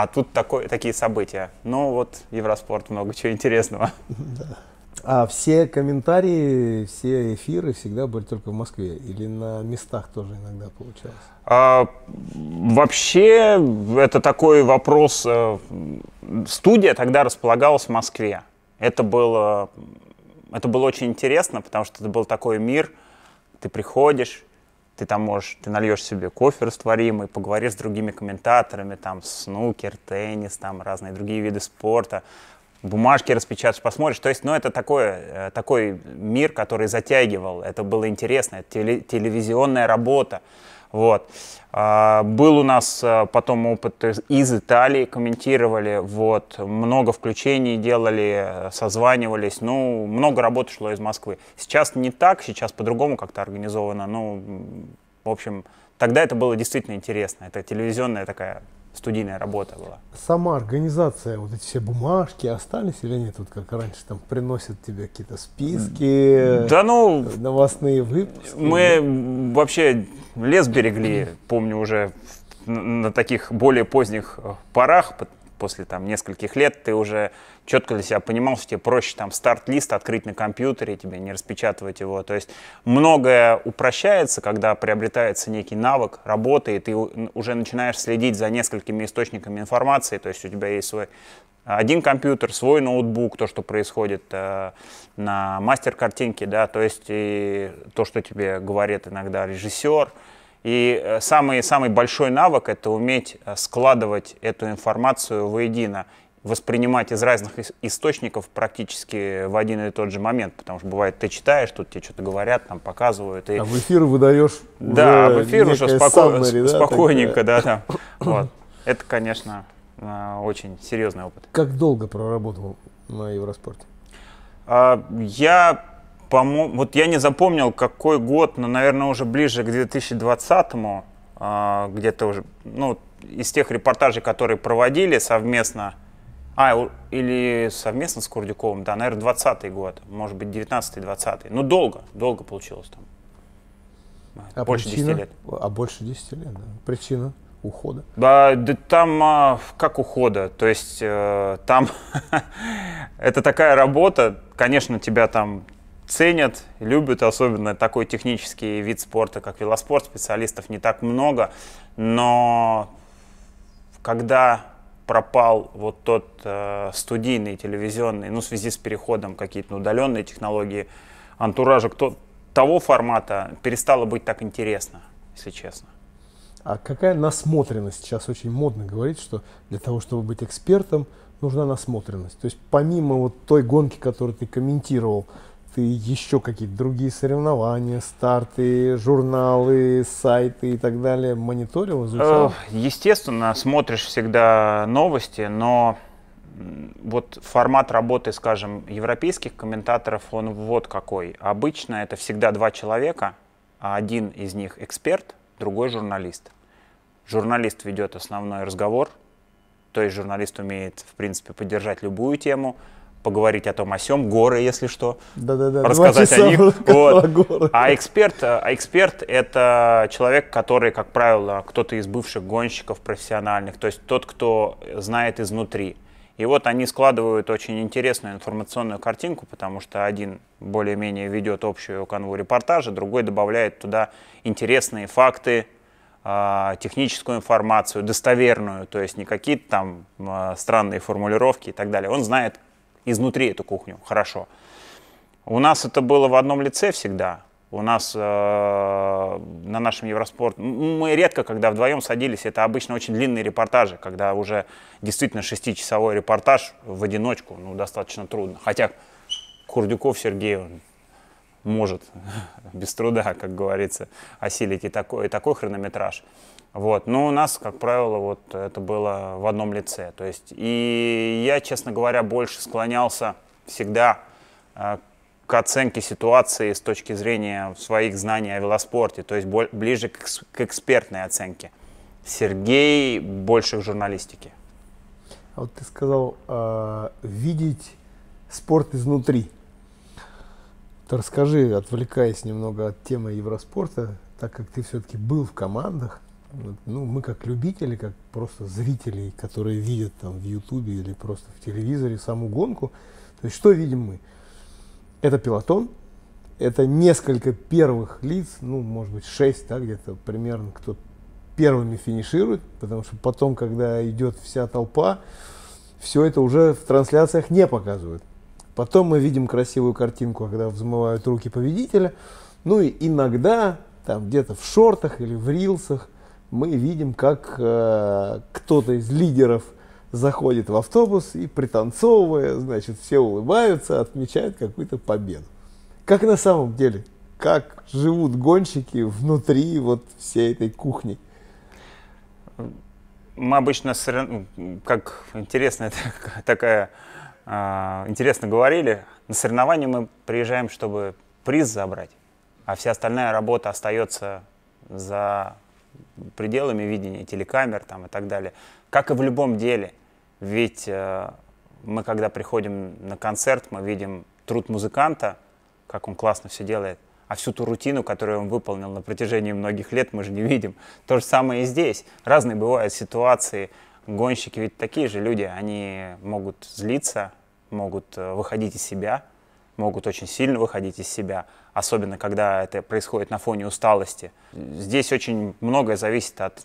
а тут такое, такие события. Но вот Евроспорт много чего интересного. Да. А все комментарии, все эфиры всегда были только в Москве или на местах тоже иногда получалось? А, вообще это такой вопрос. Э, студия тогда располагалась в Москве. Это было, это было очень интересно, потому что это был такой мир. Ты приходишь, ты там можешь, ты нальешь себе кофе растворимый, поговоришь с другими комментаторами, там снукер, теннис, там разные другие виды спорта, бумажки распечатаешь, посмотришь. То есть, ну, это такой э, такой мир, который затягивал. Это было интересно, это телевизионная работа. Вот. А, был у нас а, потом опыт из Италии, комментировали, вот, много включений делали, созванивались, ну, много работы шло из Москвы. Сейчас не так, сейчас по-другому как-то организовано, ну, в общем, тогда это было действительно интересно, это телевизионная такая студийная работа была. Сама организация, вот эти все бумажки остались или нет? Вот как раньше там приносят тебе какие-то списки, да ну, новостные выпуски? Мы вообще лес берегли, помню, уже на таких более поздних э, порах, после там нескольких лет ты уже четко для себя понимал, что тебе проще там старт-лист открыть на компьютере, тебе не распечатывать его. То есть многое упрощается, когда приобретается некий навык работы, и ты уже начинаешь следить за несколькими источниками информации, то есть у тебя есть свой один компьютер, свой ноутбук, то, что происходит э, на мастер-картинке, да, то есть и то, что тебе говорит иногда режиссер, и самый-самый э, большой навык – это уметь э, складывать эту информацию воедино воспринимать из разных источников практически в один и тот же момент, потому что бывает ты читаешь, тут тебе что-то говорят, там показывают. И... А в эфир выдаешь Да, уже в эфир уже споко... summary, да, спокойненько, да, да. Вот. Это, конечно, а, очень серьезный опыт. Как долго проработал на Евроспорте? А, я по вот я не запомнил, какой год, но, наверное, уже ближе к 2020-му, а, где-то уже, ну, из тех репортажей, которые проводили совместно, а, или совместно с Курдюковым, да, наверное, 20 год, может быть, 19-20. Ну, долго, долго получилось там. А больше причина? 10 лет. А больше 10 лет, да. Причина ухода? Да, да там а, как ухода, то есть э, там это такая работа, конечно, тебя там ценят, любят, особенно такой технический вид спорта, как велоспорт, специалистов не так много, но когда пропал вот тот э, студийный, телевизионный, ну, в связи с переходом какие-то удаленные технологии, антуражек кто, того формата перестало быть так интересно, если честно. А какая насмотренность? Сейчас очень модно говорить, что для того, чтобы быть экспертом, нужна насмотренность. То есть помимо вот той гонки, которую ты комментировал, старты, еще какие-то другие соревнования, старты, журналы, сайты и так далее, мониторил, изучал? Э, естественно, смотришь всегда новости, но вот формат работы, скажем, европейских комментаторов, он вот какой. Обычно это всегда два человека, а один из них эксперт, другой журналист. Журналист ведет основной разговор, то есть журналист умеет, в принципе, поддержать любую тему – поговорить о том о сем, горы, если что, да -да -да, рассказать о них. Вот. А эксперт, э, а эксперт это человек, который, как правило, кто-то из бывших гонщиков профессиональных, то есть тот, кто знает изнутри. И вот они складывают очень интересную информационную картинку, потому что один более-менее ведет общую канву репортажа, другой добавляет туда интересные факты, а, техническую информацию, достоверную, то есть не какие-то там а, странные формулировки и так далее. Он знает изнутри эту кухню хорошо. У нас это было в одном лице всегда. У нас э, на нашем Евроспорт мы редко, когда вдвоем садились, это обычно очень длинные репортажи, когда уже действительно шестичасовой репортаж в одиночку, ну, достаточно трудно. Хотя Курдюков Сергей, он может без труда, как говорится, осилить и такой, и такой хронометраж. Вот. Но у нас, как правило, вот это было в одном лице. То есть, и я, честно говоря, больше склонялся всегда э, к оценке ситуации с точки зрения своих знаний о велоспорте, то есть ближе к, экспертной оценке. Сергей больше к журналистике. А вот ты сказал э, видеть спорт изнутри. То расскажи, отвлекаясь немного от темы Евроспорта, так как ты все-таки был в командах, ну, мы как любители, как просто зрители, которые видят там в Ютубе или просто в телевизоре саму гонку, то есть что видим мы? Это пилотон, это несколько первых лиц, ну, может быть, шесть, да, где-то примерно, кто первыми финиширует, потому что потом, когда идет вся толпа, все это уже в трансляциях не показывают. Потом мы видим красивую картинку, когда взмывают руки победителя. Ну и иногда там где-то в шортах или в рилсах – мы видим, как э, кто-то из лидеров заходит в автобус и пританцовывая, значит, все улыбаются, отмечают какую-то победу. Как на самом деле? Как живут гонщики внутри вот всей этой кухни? Мы обычно, ну, как интересно, такая, а, интересно говорили, на соревнования мы приезжаем, чтобы приз забрать, а вся остальная работа остается за пределами видения телекамер там, и так далее. Как и в любом деле. Ведь э, мы, когда приходим на концерт, мы видим труд музыканта, как он классно все делает, а всю ту рутину, которую он выполнил на протяжении многих лет, мы же не видим. То же самое и здесь. Разные бывают ситуации. Гонщики ведь такие же люди, они могут злиться, могут э, выходить из себя, могут очень сильно выходить из себя, особенно когда это происходит на фоне усталости. Здесь очень многое зависит от,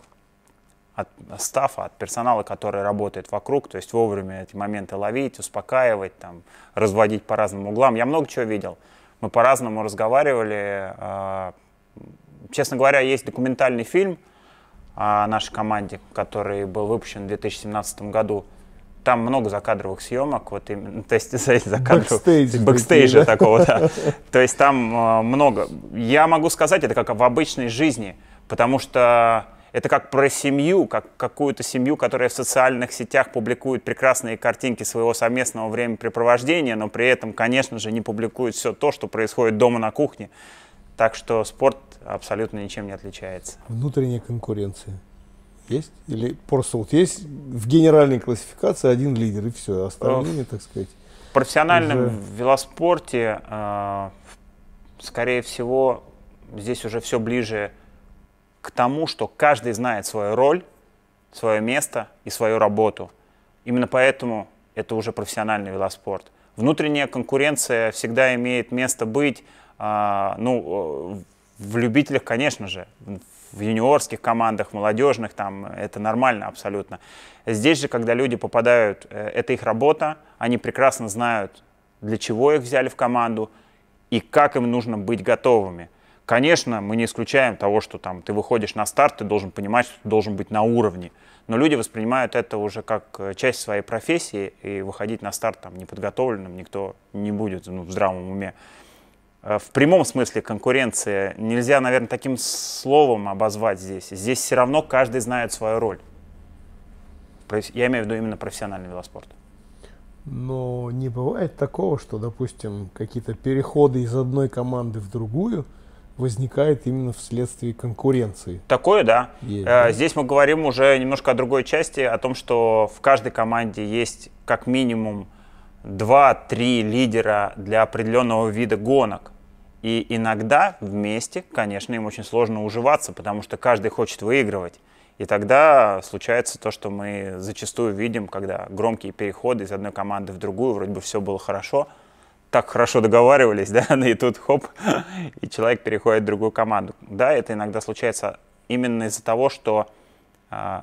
от стафа, от персонала, который работает вокруг, то есть вовремя эти моменты ловить, успокаивать, там, разводить по разным углам. Я много чего видел. Мы по-разному разговаривали. А, честно говоря, есть документальный фильм о нашей команде, который был выпущен в 2017 году там много закадровых съемок, вот именно, ну, то есть закадровых, Бэкстейдж, типа, бэкстейджа да? такого, да. То есть там э, много. Я могу сказать, это как в обычной жизни, потому что это как про семью, как какую-то семью, которая в социальных сетях публикует прекрасные картинки своего совместного времяпрепровождения, но при этом, конечно же, не публикует все то, что происходит дома на кухне. Так что спорт абсолютно ничем не отличается. Внутренняя конкуренция. Есть? Или просто вот есть в генеральной классификации один лидер, и все. Остальные, так сказать. В профессиональном уже... велоспорте, а, скорее всего, здесь уже все ближе к тому, что каждый знает свою роль, свое место и свою работу. Именно поэтому это уже профессиональный велоспорт. Внутренняя конкуренция всегда имеет место быть. А, ну, в любителях, конечно же, в юниорских командах, молодежных, там это нормально абсолютно. Здесь же, когда люди попадают, э, это их работа, они прекрасно знают, для чего их взяли в команду и как им нужно быть готовыми. Конечно, мы не исключаем того, что там ты выходишь на старт, ты должен понимать, что ты должен быть на уровне. Но люди воспринимают это уже как э, часть своей профессии, и выходить на старт там неподготовленным никто не будет ну, в здравом уме. Э, в прямом смысле конкуренция нельзя, наверное, таким словом обозвать здесь. Здесь все равно каждый знает свою роль. Я имею в виду именно профессиональный велоспорт. Но не бывает такого, что, допустим, какие-то переходы из одной команды в другую возникают именно вследствие конкуренции. Такое, да. Есть, э, да. Здесь мы говорим уже немножко о другой части, о том, что в каждой команде есть как минимум 2-3 лидера для определенного вида гонок. И иногда вместе, конечно, им очень сложно уживаться, потому что каждый хочет выигрывать. И тогда случается то, что мы зачастую видим, когда громкие переходы из одной команды в другую, вроде бы все было хорошо, так хорошо договаривались, да, ну и тут хоп, и человек переходит в другую команду. Да, это иногда случается именно из-за того, что э,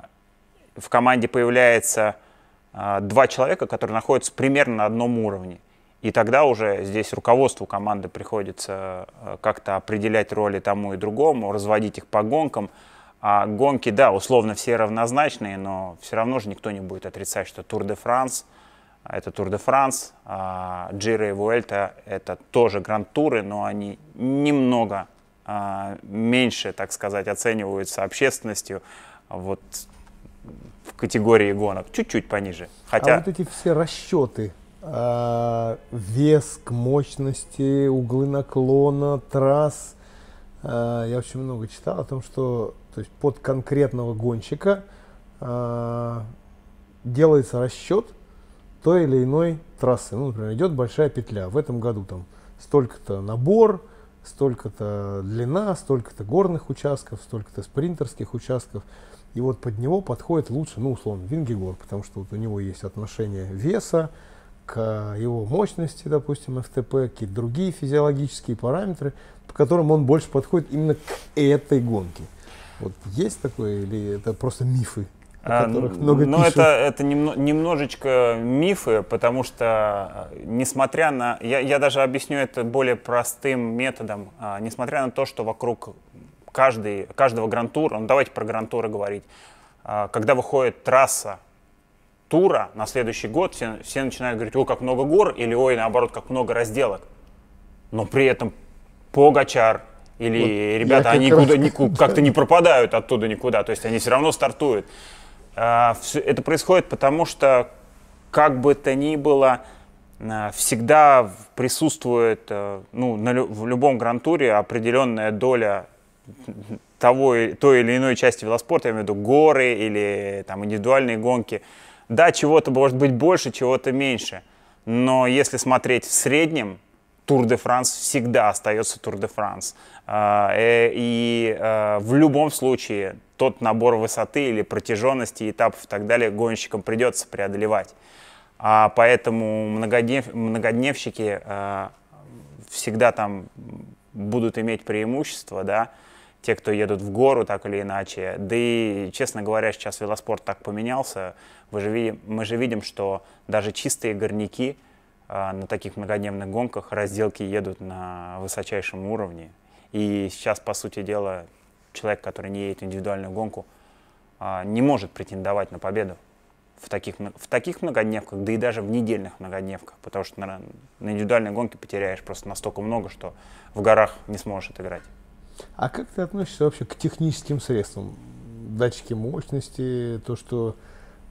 в команде появляется э, два человека, которые находятся примерно на одном уровне. И тогда уже здесь руководству команды приходится э, как-то определять роли тому и другому, разводить их по гонкам. А гонки, да, условно все равнозначные, но все равно же никто не будет отрицать, что Тур де Франс — это Тур де Франс, а Джира и Вуэльта — это тоже гранд-туры, но они немного а, меньше, так сказать, оцениваются общественностью. Вот в категории гонок, чуть-чуть пониже. А Хотя... А вот эти все расчеты, Э, вес к мощности, углы наклона, трасс. Э, я очень много читал о том, что то есть под конкретного гонщика э, делается расчет той или иной трассы. Ну, например, идет большая петля. В этом году там столько-то набор, столько-то длина, столько-то горных участков, столько-то спринтерских участков. И вот под него подходит лучше, ну, условно, Вингегор, потому что вот у него есть отношение веса, Э, его мощности, допустим, FTP, какие-то другие физиологические параметры, по которым он больше подходит именно к этой гонке. Вот есть такое или это просто мифы? О а, которых много Но ну, пишут. это, это немно, немножечко мифы, потому что, э, несмотря на... Я, я даже объясню это более простым методом. А, несмотря на то, что вокруг каждый, каждого грантура, ну давайте про грантуры говорить, а, когда выходит трасса, тура на следующий год все, все начинают говорить, ой, как много гор, или ой, наоборот, как много разделок. Но при этом Погачар или вот ребята, они никуда, никуда, как-то не пропадают оттуда никуда, то есть они все равно стартуют. А, это происходит потому, что как бы то ни было, а, всегда присутствует а, ну, на лю- в любом грантуре определенная доля того, той или иной части велоспорта, я имею в виду горы или там, индивидуальные гонки – да, чего-то может быть больше, чего-то меньше, но если смотреть в среднем, Тур де Франс всегда остается Тур де Франс. А, э, и а, в любом случае тот набор высоты или протяженности этапов и так далее гонщикам придется преодолевать. А поэтому многоднев, многодневщики а, всегда там будут иметь преимущество, да, те, кто едут в гору так или иначе. Да и, честно говоря, сейчас велоспорт так поменялся. Вы же видим, мы же видим, что даже чистые горняки э, на таких многодневных гонках разделки едут на высочайшем уровне. И сейчас, по сути дела, человек, который не едет индивидуальную гонку, э, не может претендовать на победу в таких, в таких многодневках, да и даже в недельных многодневках, потому что на, на индивидуальной гонке потеряешь просто настолько много, что в горах не сможешь отыграть. А как ты относишься вообще к техническим средствам? Датчики мощности, то, что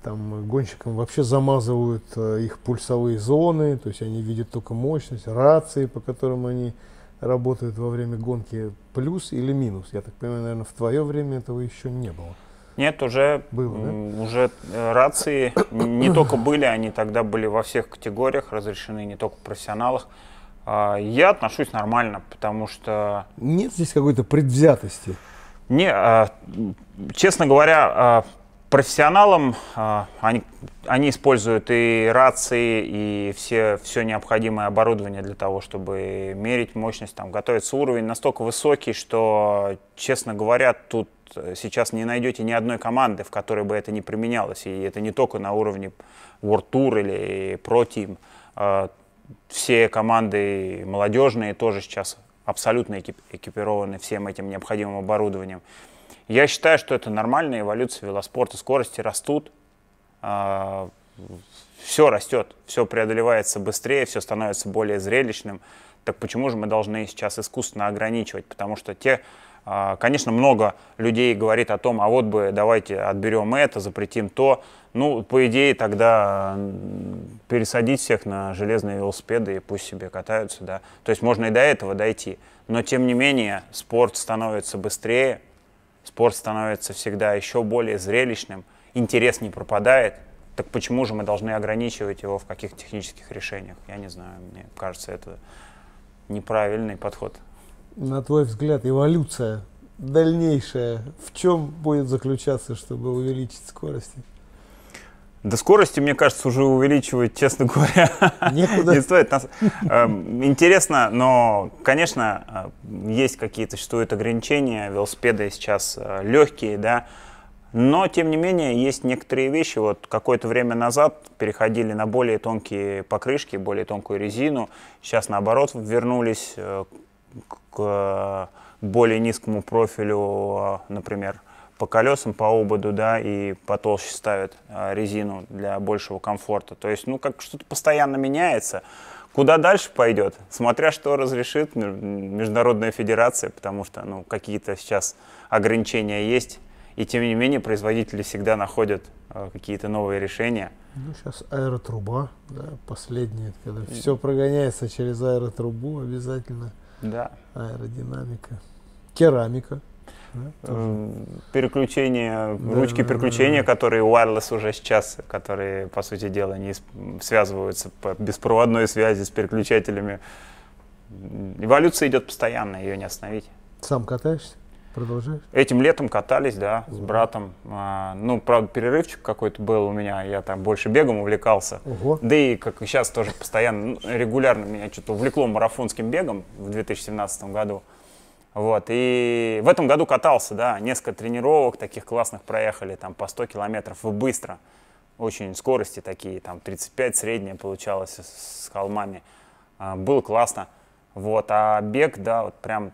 там гонщикам вообще замазывают э, их пульсовые зоны, то есть они видят только мощность, рации, по которым они работают во время гонки, плюс или минус? Я так понимаю, наверное, в твое время этого еще не было. Нет, уже, было, да? уже э, рации не только были, они тогда были во всех категориях разрешены, не только в профессионалах. А, я отношусь нормально, потому что... Нет здесь какой-то предвзятости? Не, а, честно говоря, а, профессионалам они, они используют и рации, и все, все необходимое оборудование для того, чтобы мерить мощность, там, готовится уровень настолько высокий, что, честно говоря, тут сейчас не найдете ни одной команды, в которой бы это не применялось. И это не только на уровне World Tour или Pro Team все команды молодежные тоже сейчас абсолютно экипированы всем этим необходимым оборудованием. Я считаю, что это нормальная эволюция велоспорта. Скорости растут, а, все растет, все преодолевается быстрее, все становится более зрелищным. Так почему же мы должны сейчас искусственно ограничивать? Потому что те, а, конечно, много людей говорит о том, а вот бы давайте отберем это, запретим то. Ну, по идее, тогда пересадить всех на железные велосипеды и пусть себе катаются, да. То есть можно и до этого дойти. Но, тем не менее, спорт становится быстрее, спорт становится всегда еще более зрелищным, интерес не пропадает. Так почему же мы должны ограничивать его в каких технических решениях? Я не знаю, мне кажется, это неправильный подход. На твой взгляд, эволюция дальнейшая в чем будет заключаться, чтобы увеличить скорости? до скорости, мне кажется, уже увеличивать, честно говоря, Некуда. не стоит. Нас, э, интересно, но, конечно, э, есть какие-то, существуют ограничения, велосипеды сейчас э, легкие, да, но, тем не менее, есть некоторые вещи. Вот какое-то время назад переходили на более тонкие покрышки, более тонкую резину. Сейчас, наоборот, вернулись э, к э, более низкому профилю, например, по колесам, по ободу, да, и потолще ставят а, резину для большего комфорта. То есть, ну, как что-то постоянно меняется. Куда дальше пойдет, смотря что разрешит Международная Федерация, потому что, ну, какие-то сейчас ограничения есть, и тем не менее производители всегда находят а, какие-то новые решения. Ну, сейчас аэротруба, да, последняя, когда все прогоняется через аэротрубу обязательно. Да. Аэродинамика. Керамика. Да, э, переключения, да, ручки да, переключения, да, да. которые wireless уже сейчас, которые, по сути дела, не связываются по беспроводной связи с переключателями. Эволюция идет постоянно, ее не остановить. Сам катаешься? Продолжаешь? Этим летом катались, да, с братом. А, ну, правда, перерывчик какой-то был у меня, я там больше бегом увлекался. Ого. Да и как и сейчас тоже постоянно, ну, регулярно меня что-то увлекло марафонским бегом в 2017 году. Вот, и в этом году катался, да, несколько тренировок таких классных проехали, там по 100 километров и быстро. Очень скорости такие, там 35 средняя получалось с холмами. А, было классно. Вот, а бег, да, вот прям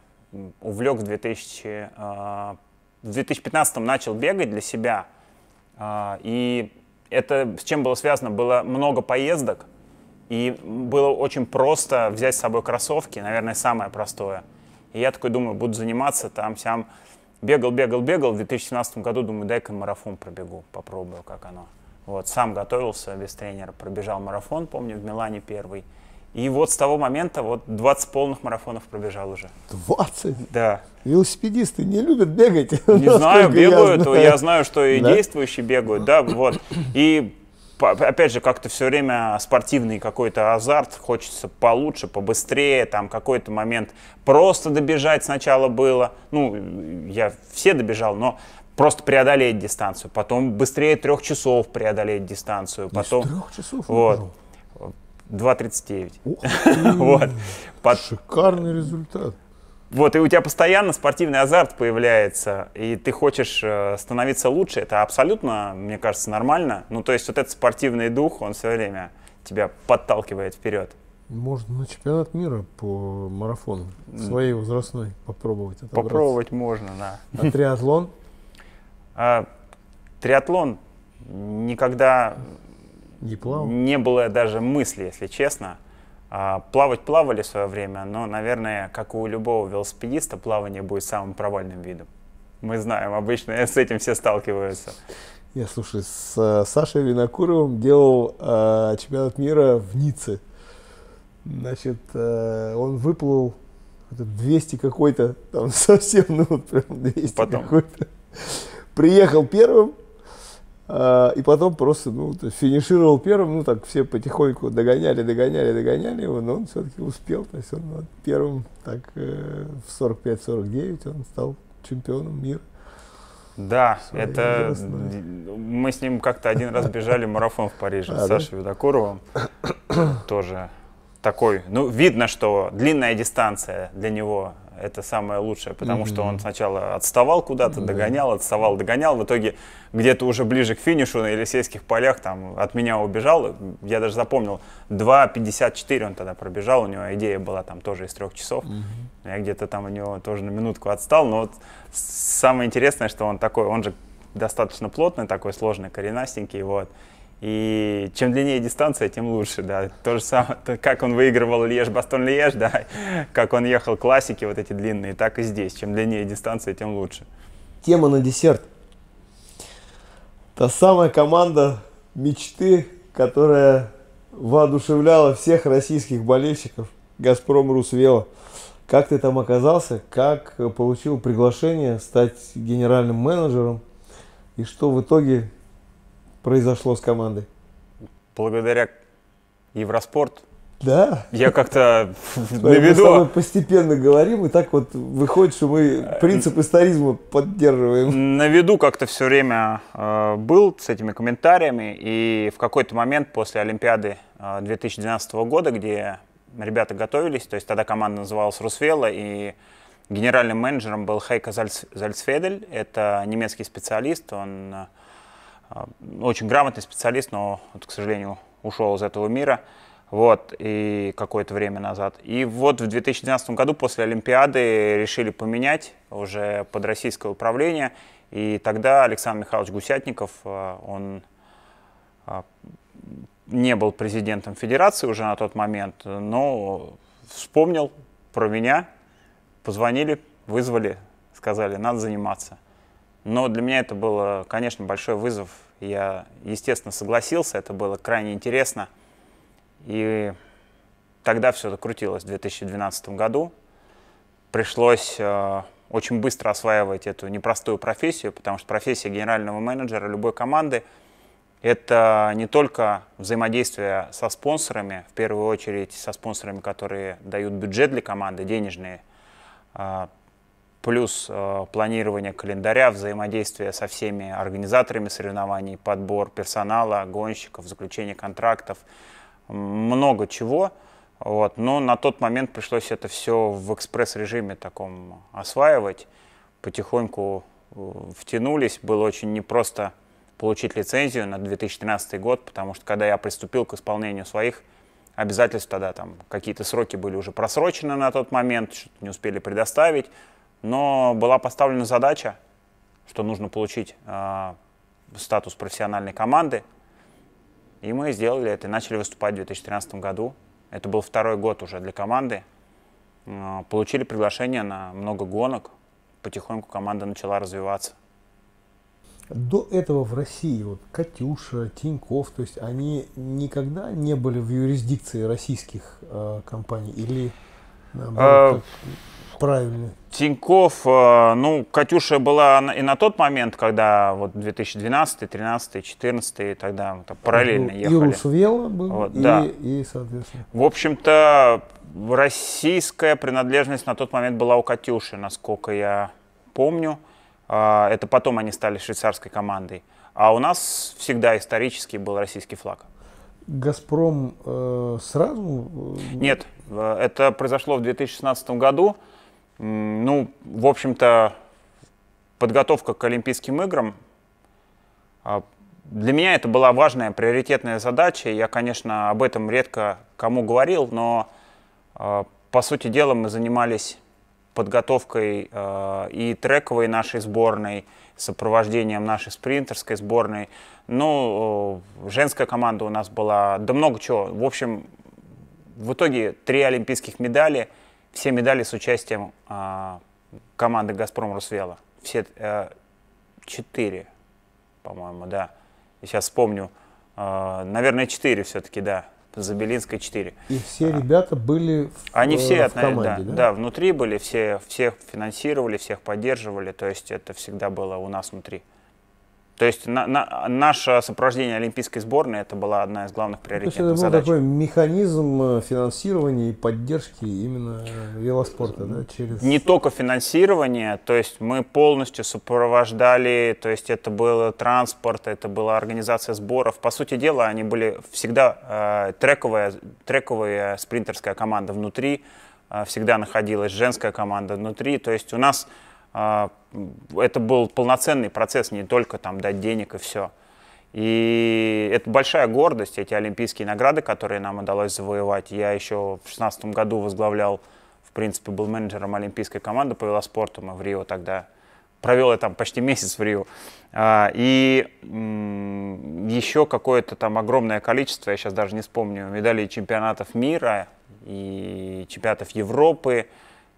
увлек в 2000, а, в 2015 начал бегать для себя. А, и это с чем было связано? Было много поездок, и было очень просто взять с собой кроссовки, наверное, самое простое – и я такой думаю, буду заниматься там-сям. Бегал, бегал, бегал. В 2017 году думаю, дай-ка марафон пробегу, попробую, как оно. Вот, сам готовился без тренера, пробежал марафон, помню, в Милане первый. И вот с того момента вот 20 полных марафонов пробежал уже. 20? Да. Велосипедисты не любят бегать. Не знаю, бегают. Я знаю, я знаю что и да? действующие бегают. Да, вот. И опять же, как-то все время спортивный какой-то азарт, хочется получше, побыстрее, там какой-то момент просто добежать сначала было, ну, я все добежал, но просто преодолеть дистанцию, потом быстрее трех часов преодолеть дистанцию, потом... трех часов? Вот. 2.39. Вот. Шикарный результат. Вот, и у тебя постоянно спортивный азарт появляется, и ты хочешь э, становиться лучше. Это абсолютно, мне кажется, нормально. Ну, то есть вот этот спортивный дух, он все время тебя подталкивает вперед. Можно на чемпионат мира по марафону своей возрастной попробовать. Отобраться. Попробовать можно, да. А триатлон? А, триатлон никогда не, плавал? не было даже мысли, если честно. А, плавать плавали в свое время, но, наверное, как у любого велосипедиста, плавание будет самым провальным видом. Мы знаем, обычно с этим все сталкиваются. Я, слушай, с э, Сашей Винокуровым делал э, чемпионат мира в Ницце. Значит, э, он выплыл 200 какой-то, там совсем, ну, вот прям 200 Потом. какой-то. Приехал первым, а, и потом просто ну, финишировал первым, ну так все потихоньку догоняли, догоняли, догоняли его, но он все-таки успел. То есть он вот первым так э, в 45-49 он стал чемпионом мира. Да, Все это интересно. мы с ним как-то один раз бежали марафон в Париже а, с Сашей да? Тоже такой. Ну, видно, что длинная дистанция для него это самое лучшее, потому mm-hmm. что он сначала отставал куда-то, mm-hmm. догонял, отставал, догонял, в итоге где-то уже ближе к финишу на Елисейских полях там от меня убежал, я даже запомнил, 2.54 он тогда пробежал, у него идея была там тоже из трех часов, mm-hmm. я где-то там у него тоже на минутку отстал, но вот самое интересное, что он такой, он же достаточно плотный такой, сложный, коренастенький, вот, и чем длиннее дистанция, тем лучше, да. То же самое, как он выигрывал Льеж, Бастон Льеж, да, как он ехал классики вот эти длинные, так и здесь. Чем длиннее дистанция, тем лучше. Тема на десерт. Та самая команда мечты, которая воодушевляла всех российских болельщиков. Газпром Русвела. Как ты там оказался? Как получил приглашение стать генеральным менеджером? И что в итоге произошло с командой? Благодаря Евроспорт. Да. Я как-то на виду. Мы постепенно говорим, и так вот выходит, что мы принцип историзма поддерживаем. На виду как-то все время э, был с этими комментариями, и в какой-то момент после Олимпиады 2012 э, года, где ребята готовились, то есть тогда команда называлась Русвела, и генеральным менеджером был Хейка Зальцфедель, это немецкий специалист, он э, а, очень грамотный специалист, но, вот, к сожалению, ушел из этого мира. Вот, и какое-то время назад. И вот в 2012 году после Олимпиады решили поменять уже под российское управление. И тогда Александр Михайлович Гусятников, а, он а, не был президентом федерации уже на тот момент, но вспомнил про меня, позвонили, вызвали, сказали, надо заниматься. Но для меня это было, конечно, большой вызов. Я, естественно, согласился, это было крайне интересно. И тогда все это крутилось в 2012 году. Пришлось э, очень быстро осваивать эту непростую профессию, потому что профессия генерального менеджера любой команды – это не только взаимодействие со спонсорами, в первую очередь со спонсорами, которые дают бюджет для команды, денежные, э, плюс э, планирование календаря, взаимодействие со всеми организаторами соревнований, подбор персонала, гонщиков, заключение контрактов, много чего. Вот. Но на тот момент пришлось это все в экспресс-режиме таком осваивать. Потихоньку э, втянулись. Было очень непросто получить лицензию на 2013 год, потому что когда я приступил к исполнению своих обязательств, тогда там какие-то сроки были уже просрочены на тот момент, что-то не успели предоставить но была поставлена задача, что нужно получить э, статус профессиональной команды, и мы сделали это, начали выступать в 2013 году. Это был второй год уже для команды. Э, получили приглашение на много гонок, потихоньку команда начала развиваться. До этого в России вот Катюша, Тиньков, то есть они никогда не были в юрисдикции российских э, компаний или наоборот? А... Как правильный. Тиньков, э, ну, Катюша была и на тот момент, когда вот 2012, 13, 14, тогда параллельно ну, ехали. И Русвела был, вот, и, да. и, соответственно. В общем-то, российская принадлежность на тот момент была у Катюши, насколько я помню. А, это потом они стали швейцарской командой. А у нас всегда исторически был российский флаг. «Газпром» э, сразу? Нет, э, это произошло в 2016 году. Ну, в общем-то, подготовка к Олимпийским играм. А, для меня это была важная, приоритетная задача. Я, конечно, об этом редко кому говорил, но, а, по сути дела, мы занимались подготовкой а, и трековой нашей сборной, сопровождением нашей спринтерской сборной. Ну, женская команда у нас была, да много чего. В общем, в итоге три олимпийских медали – все медали с участием э, команды «Газпром» Русвела. Все э, четыре, по-моему, да. сейчас вспомню. Э, наверное, четыре все-таки, да. Забелинская 4. И все ребята были в, Они э, все в команде, да, да? да, внутри были, все, всех финансировали, всех поддерживали, то есть это всегда было у нас внутри. То есть на, на, наше сопровождение олимпийской сборной это была одна из главных приоритетных То есть это был задач. такой механизм э, финансирования и поддержки именно велоспорта, да, через... Не только финансирование, то есть мы полностью сопровождали, то есть это был транспорт, это была организация сборов. По сути дела, они были всегда э, трековая, трековая спринтерская команда внутри, э, всегда находилась женская команда внутри, то есть у нас а, это был полноценный процесс, не только там дать денег и все. И это большая гордость, эти олимпийские награды, которые нам удалось завоевать. Я еще в 2016 году возглавлял, в принципе, был менеджером олимпийской команды по велоспорту, мы в Рио тогда провел я там почти месяц в Рио. А, и еще какое-то там огромное количество, я сейчас даже не вспомню, медалей чемпионатов мира и чемпионатов Европы,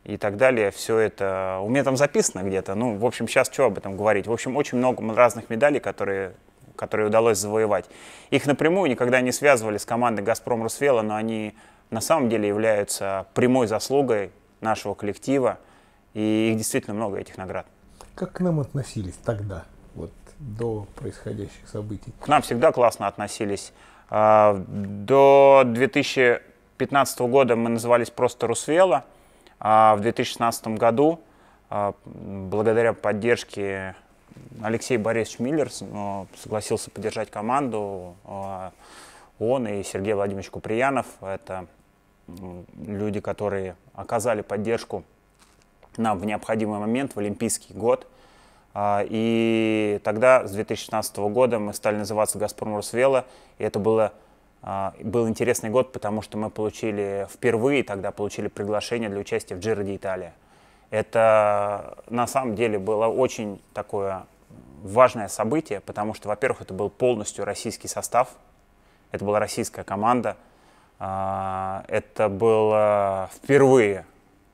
и так далее. Все это у меня там записано где-то. Ну, в общем, сейчас что об этом говорить? В общем, очень много разных медалей, которые которые удалось завоевать. Их напрямую никогда не связывали с командой «Газпром русвела но они на самом деле являются прямой заслугой нашего коллектива, и их действительно много, этих наград. Как к нам относились тогда, вот до происходящих событий? К нам всегда классно относились. А, до 2015 года мы назывались просто Русвела. А в 2016 году, а, благодаря поддержке Алексей Борисович Миллер э, согласился поддержать команду. Э, он и Сергей Владимирович Куприянов – это люди, которые оказали поддержку нам в необходимый момент, в Олимпийский год. А, и тогда, с 2016 года, мы стали называться «Газпром Росвела», и это было а, был интересный год, потому что мы получили впервые тогда получили приглашение для участия в Джиро Италия. Это на самом деле было очень такое важное событие, потому что, во-первых, это был полностью российский состав, это была российская команда, а, это было впервые,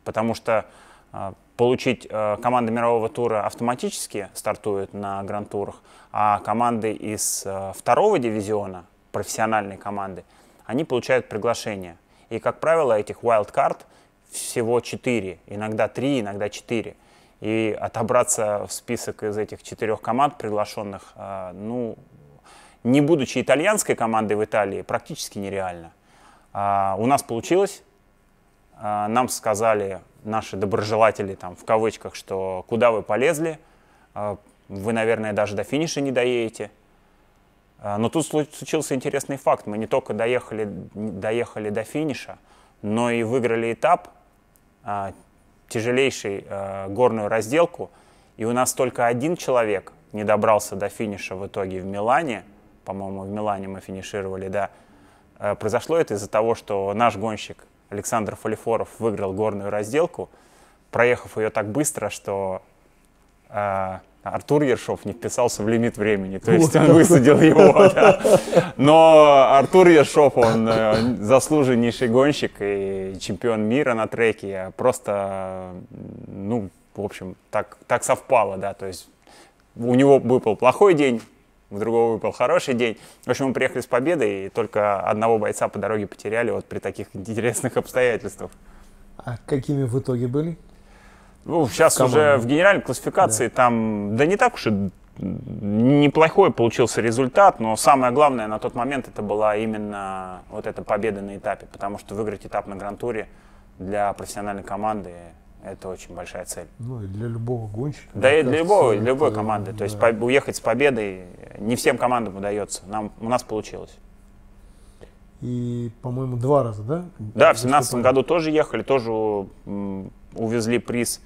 потому что а, получить команды мирового тура автоматически стартуют на гранд-турах, а команды из второго дивизиона – профессиональные команды, они получают приглашение. И, как правило, этих wildcard всего 4, иногда 3, иногда 4. И отобраться в список из этих четырех команд приглашенных, э, ну, не будучи итальянской командой в Италии, практически нереально. А, у нас получилось. А, нам сказали наши доброжелатели, там, в кавычках, что куда вы полезли, а, вы, наверное, даже до финиша не доедете. А, но тут случился интересный факт. Мы не только доехали, доехали до финиша, но и выиграли этап, а, тяжелейший а, горную разделку. И у нас только один человек не добрался до финиша в итоге в Милане. По-моему, в Милане мы финишировали, да. Произошло это из-за того, что наш гонщик Александр Фалифоров выиграл горную разделку, проехав ее так быстро, что Артур Ершов не вписался в лимит времени, то есть он высадил его. Да. Но Артур Ершов, он э, заслуженнейший гонщик и чемпион мира на треке. Просто, ну, в общем, так, так совпало, да, то есть у него выпал плохой день, у другого выпал хороший день. В общем, мы приехали с победой, и только одного бойца по дороге потеряли вот при таких интересных обстоятельствах. А какими в итоге были? Ну, сейчас уже в генеральной классификации да. там, да не так уж и неплохой получился результат, но самое главное на тот момент это была именно вот эта победа на этапе, потому что выиграть этап на грантуре для профессиональной команды это очень большая цель. Ну и для любого гонщика. Да и для кажется, любого, для любой команды. Да. То есть по, уехать с победой не всем командам удается. Нам, у нас получилось. И, по-моему, два раза, да? Да, в семнадцатом году тоже ехали, тоже увезли приз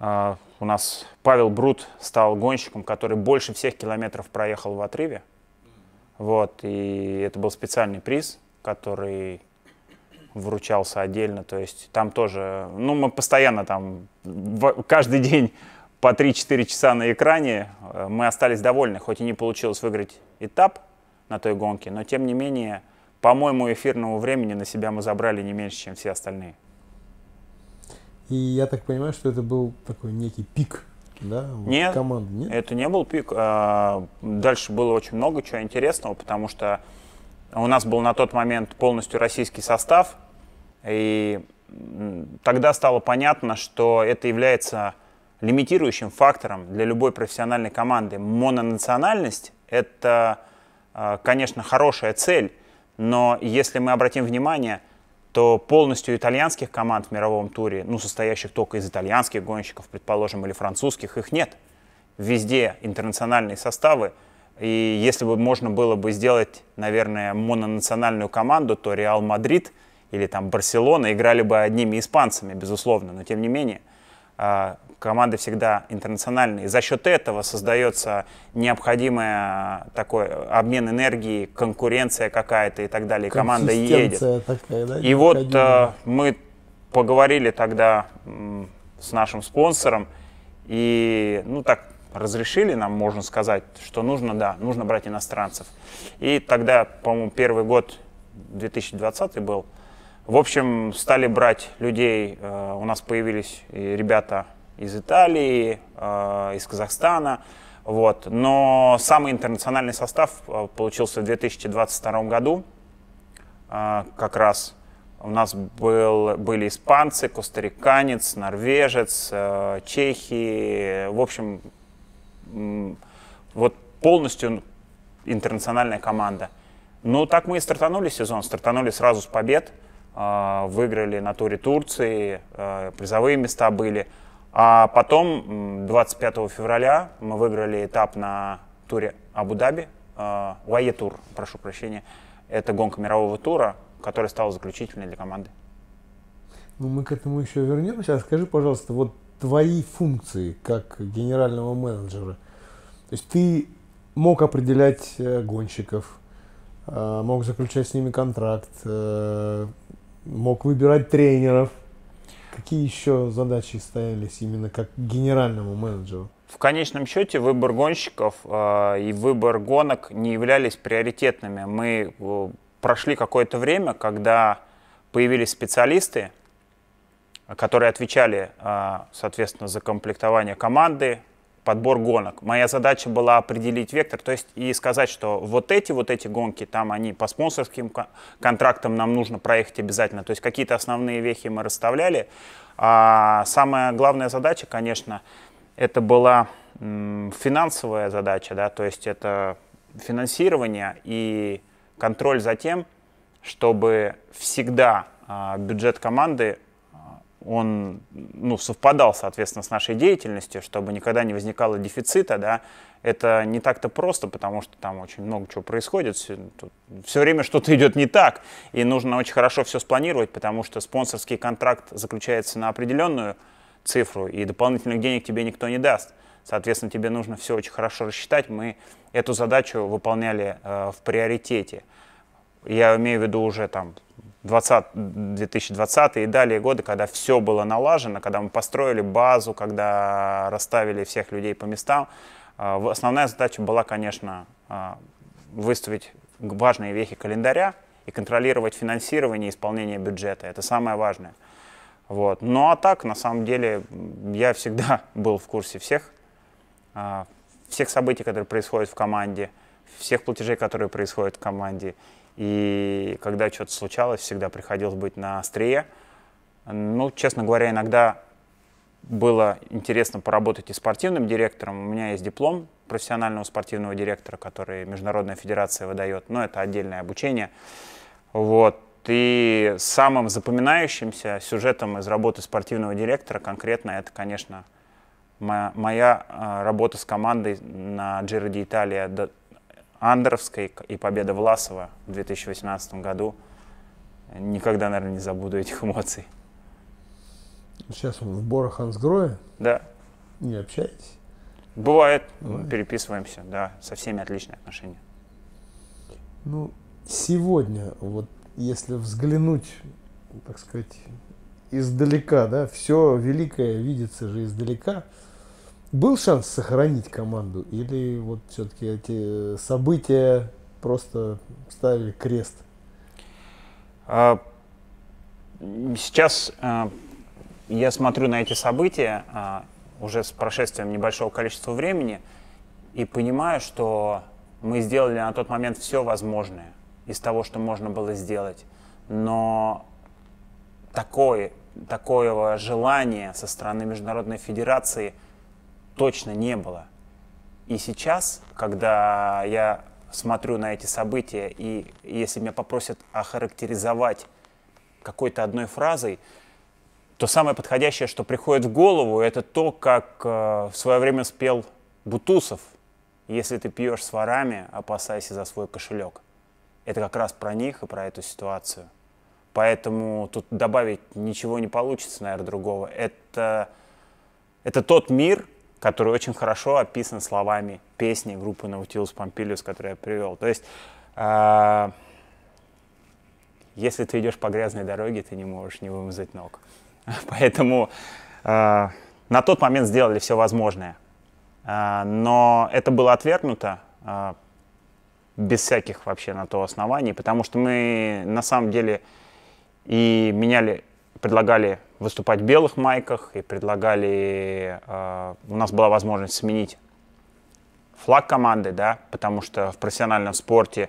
а, у нас Павел Брут стал гонщиком, который больше всех километров проехал в отрыве. Вот, и это был специальный приз, который вручался отдельно. То есть там тоже, ну, мы постоянно там, каждый день по 3-4 часа на экране. Э, мы остались довольны, хоть и не получилось выиграть этап на той гонке, но тем не менее, по моему эфирного времени на себя мы забрали не меньше, чем все остальные. И я так понимаю, что это был такой некий пик да, нет, команды. Нет, это не был пик. А, дальше было очень много чего интересного, потому что у нас был на тот момент полностью российский состав, и тогда стало понятно, что это является лимитирующим фактором для любой профессиональной команды. Мононациональность — это, а, конечно, хорошая цель, но если мы обратим внимание — то полностью итальянских команд в мировом туре, ну, состоящих только из итальянских гонщиков, предположим, или французских, их нет. Везде интернациональные составы. И если бы можно было бы сделать, наверное, мононациональную команду, то Реал Мадрид или там Барселона играли бы одними испанцами, безусловно, но тем не менее. А, команды всегда интернациональные. За счет этого создается необходимая такой обмен энергии, конкуренция какая-то и так далее. команда едет. Такая, да, и вот э, мы поговорили тогда с нашим спонсором и ну так разрешили нам, можно сказать, что нужно, да, нужно брать иностранцев. И тогда, по-моему, первый год 2020 был, в общем, стали брать людей, э, у нас появились ребята из Италии, э, из Казахстана, вот. Но самый интернациональный состав э, получился в 2022 году, как раз у нас был, были испанцы, костариканец, норвежец, чехи. В общем, вот полностью интернациональная команда. Ну, так мы и стартанули сезон. Стартанули сразу с побед. А, выиграли на туре Турции, а, призовые места были. А потом, 25 февраля, мы выиграли этап на туре Абу-Даби, Лае Тур, прошу прощения. Это гонка мирового тура, которая стала заключительной для команды. Ну, мы к этому еще вернемся. А скажи, пожалуйста, вот твои функции как генерального менеджера. То есть ты мог определять э, гонщиков, э, мог заключать с ними контракт, э, мог выбирать тренеров. Какие еще задачи стоялись именно как генеральному менеджеру? В конечном счете выбор гонщиков э, и выбор гонок не являлись приоритетными. Мы э, прошли какое-то время, когда появились специалисты, которые отвечали, э, соответственно, за комплектование команды, подбор гонок. Моя задача была определить вектор, то есть и сказать, что вот эти, вот эти гонки, там они по спонсорским контрактам нам нужно проехать обязательно. То есть какие-то основные вехи мы расставляли. А самая главная задача, конечно, это была финансовая задача, да, то есть это финансирование и контроль за тем, чтобы всегда а, бюджет команды он ну, совпадал, соответственно, с нашей деятельностью, чтобы никогда не возникало дефицита, да, это не так-то просто, потому что там очень много чего происходит, все, тут, все время что-то идет не так, и нужно очень хорошо все спланировать, потому что спонсорский контракт заключается на определенную цифру, и дополнительных денег тебе никто не даст. Соответственно, тебе нужно все очень хорошо рассчитать. Мы эту задачу выполняли э, в приоритете я имею в виду уже там 2020 и далее годы, когда все было налажено, когда мы построили базу, когда расставили всех людей по местам, а, основная задача была, конечно, а, выставить важные вехи календаря и контролировать финансирование и исполнение бюджета. Это самое важное. Вот. Ну а так, на самом деле, я всегда был в курсе всех, а, всех событий, которые происходят в команде, всех платежей, которые происходят в команде. И когда что-то случалось, всегда приходилось быть на острие. Ну, честно говоря, иногда было интересно поработать и спортивным директором. У меня есть диплом профессионального спортивного директора, который Международная Федерация выдает, но это отдельное обучение. Вот. И самым запоминающимся сюжетом из работы спортивного директора конкретно это, конечно, моя, моя э, работа с командой на Джироди Италия Андеровской и победа Власова в 2018 году. Никогда, наверное, не забуду этих эмоций. Сейчас он в Борах Ансгрое? Да. Не общаетесь? Бывает, Бывает. переписываемся, да, со всеми отличные отношения. Ну, сегодня, вот если взглянуть, так сказать, издалека, да, все великое видится же издалека, был шанс сохранить команду или вот все-таки эти события просто ставили крест? А, сейчас а, я смотрю на эти события а, уже с прошествием небольшого количества времени и понимаю, что мы сделали на тот момент все возможное из того, что можно было сделать. Но такое, такого желания со стороны Международной Федерации – точно не было. И сейчас, когда я смотрю на эти события, и если меня попросят охарактеризовать какой-то одной фразой, то самое подходящее, что приходит в голову, это то, как э, в свое время спел Бутусов. Если ты пьешь с ворами, опасайся за свой кошелек. Это как раз про них и про эту ситуацию. Поэтому тут добавить ничего не получится, наверное, другого. Это, это тот мир, который очень хорошо описан словами песни группы Nautilus Pompilius, которую я привел. То есть, а, если ты идешь по грязной дороге, ты не можешь не вымазать ног. Поэтому а, на тот момент сделали все возможное. А, но это было отвергнуто без всяких вообще на то оснований, потому что мы на самом деле и меняли предлагали выступать в белых майках и предлагали, э, у нас была возможность сменить флаг команды, да, потому что в профессиональном спорте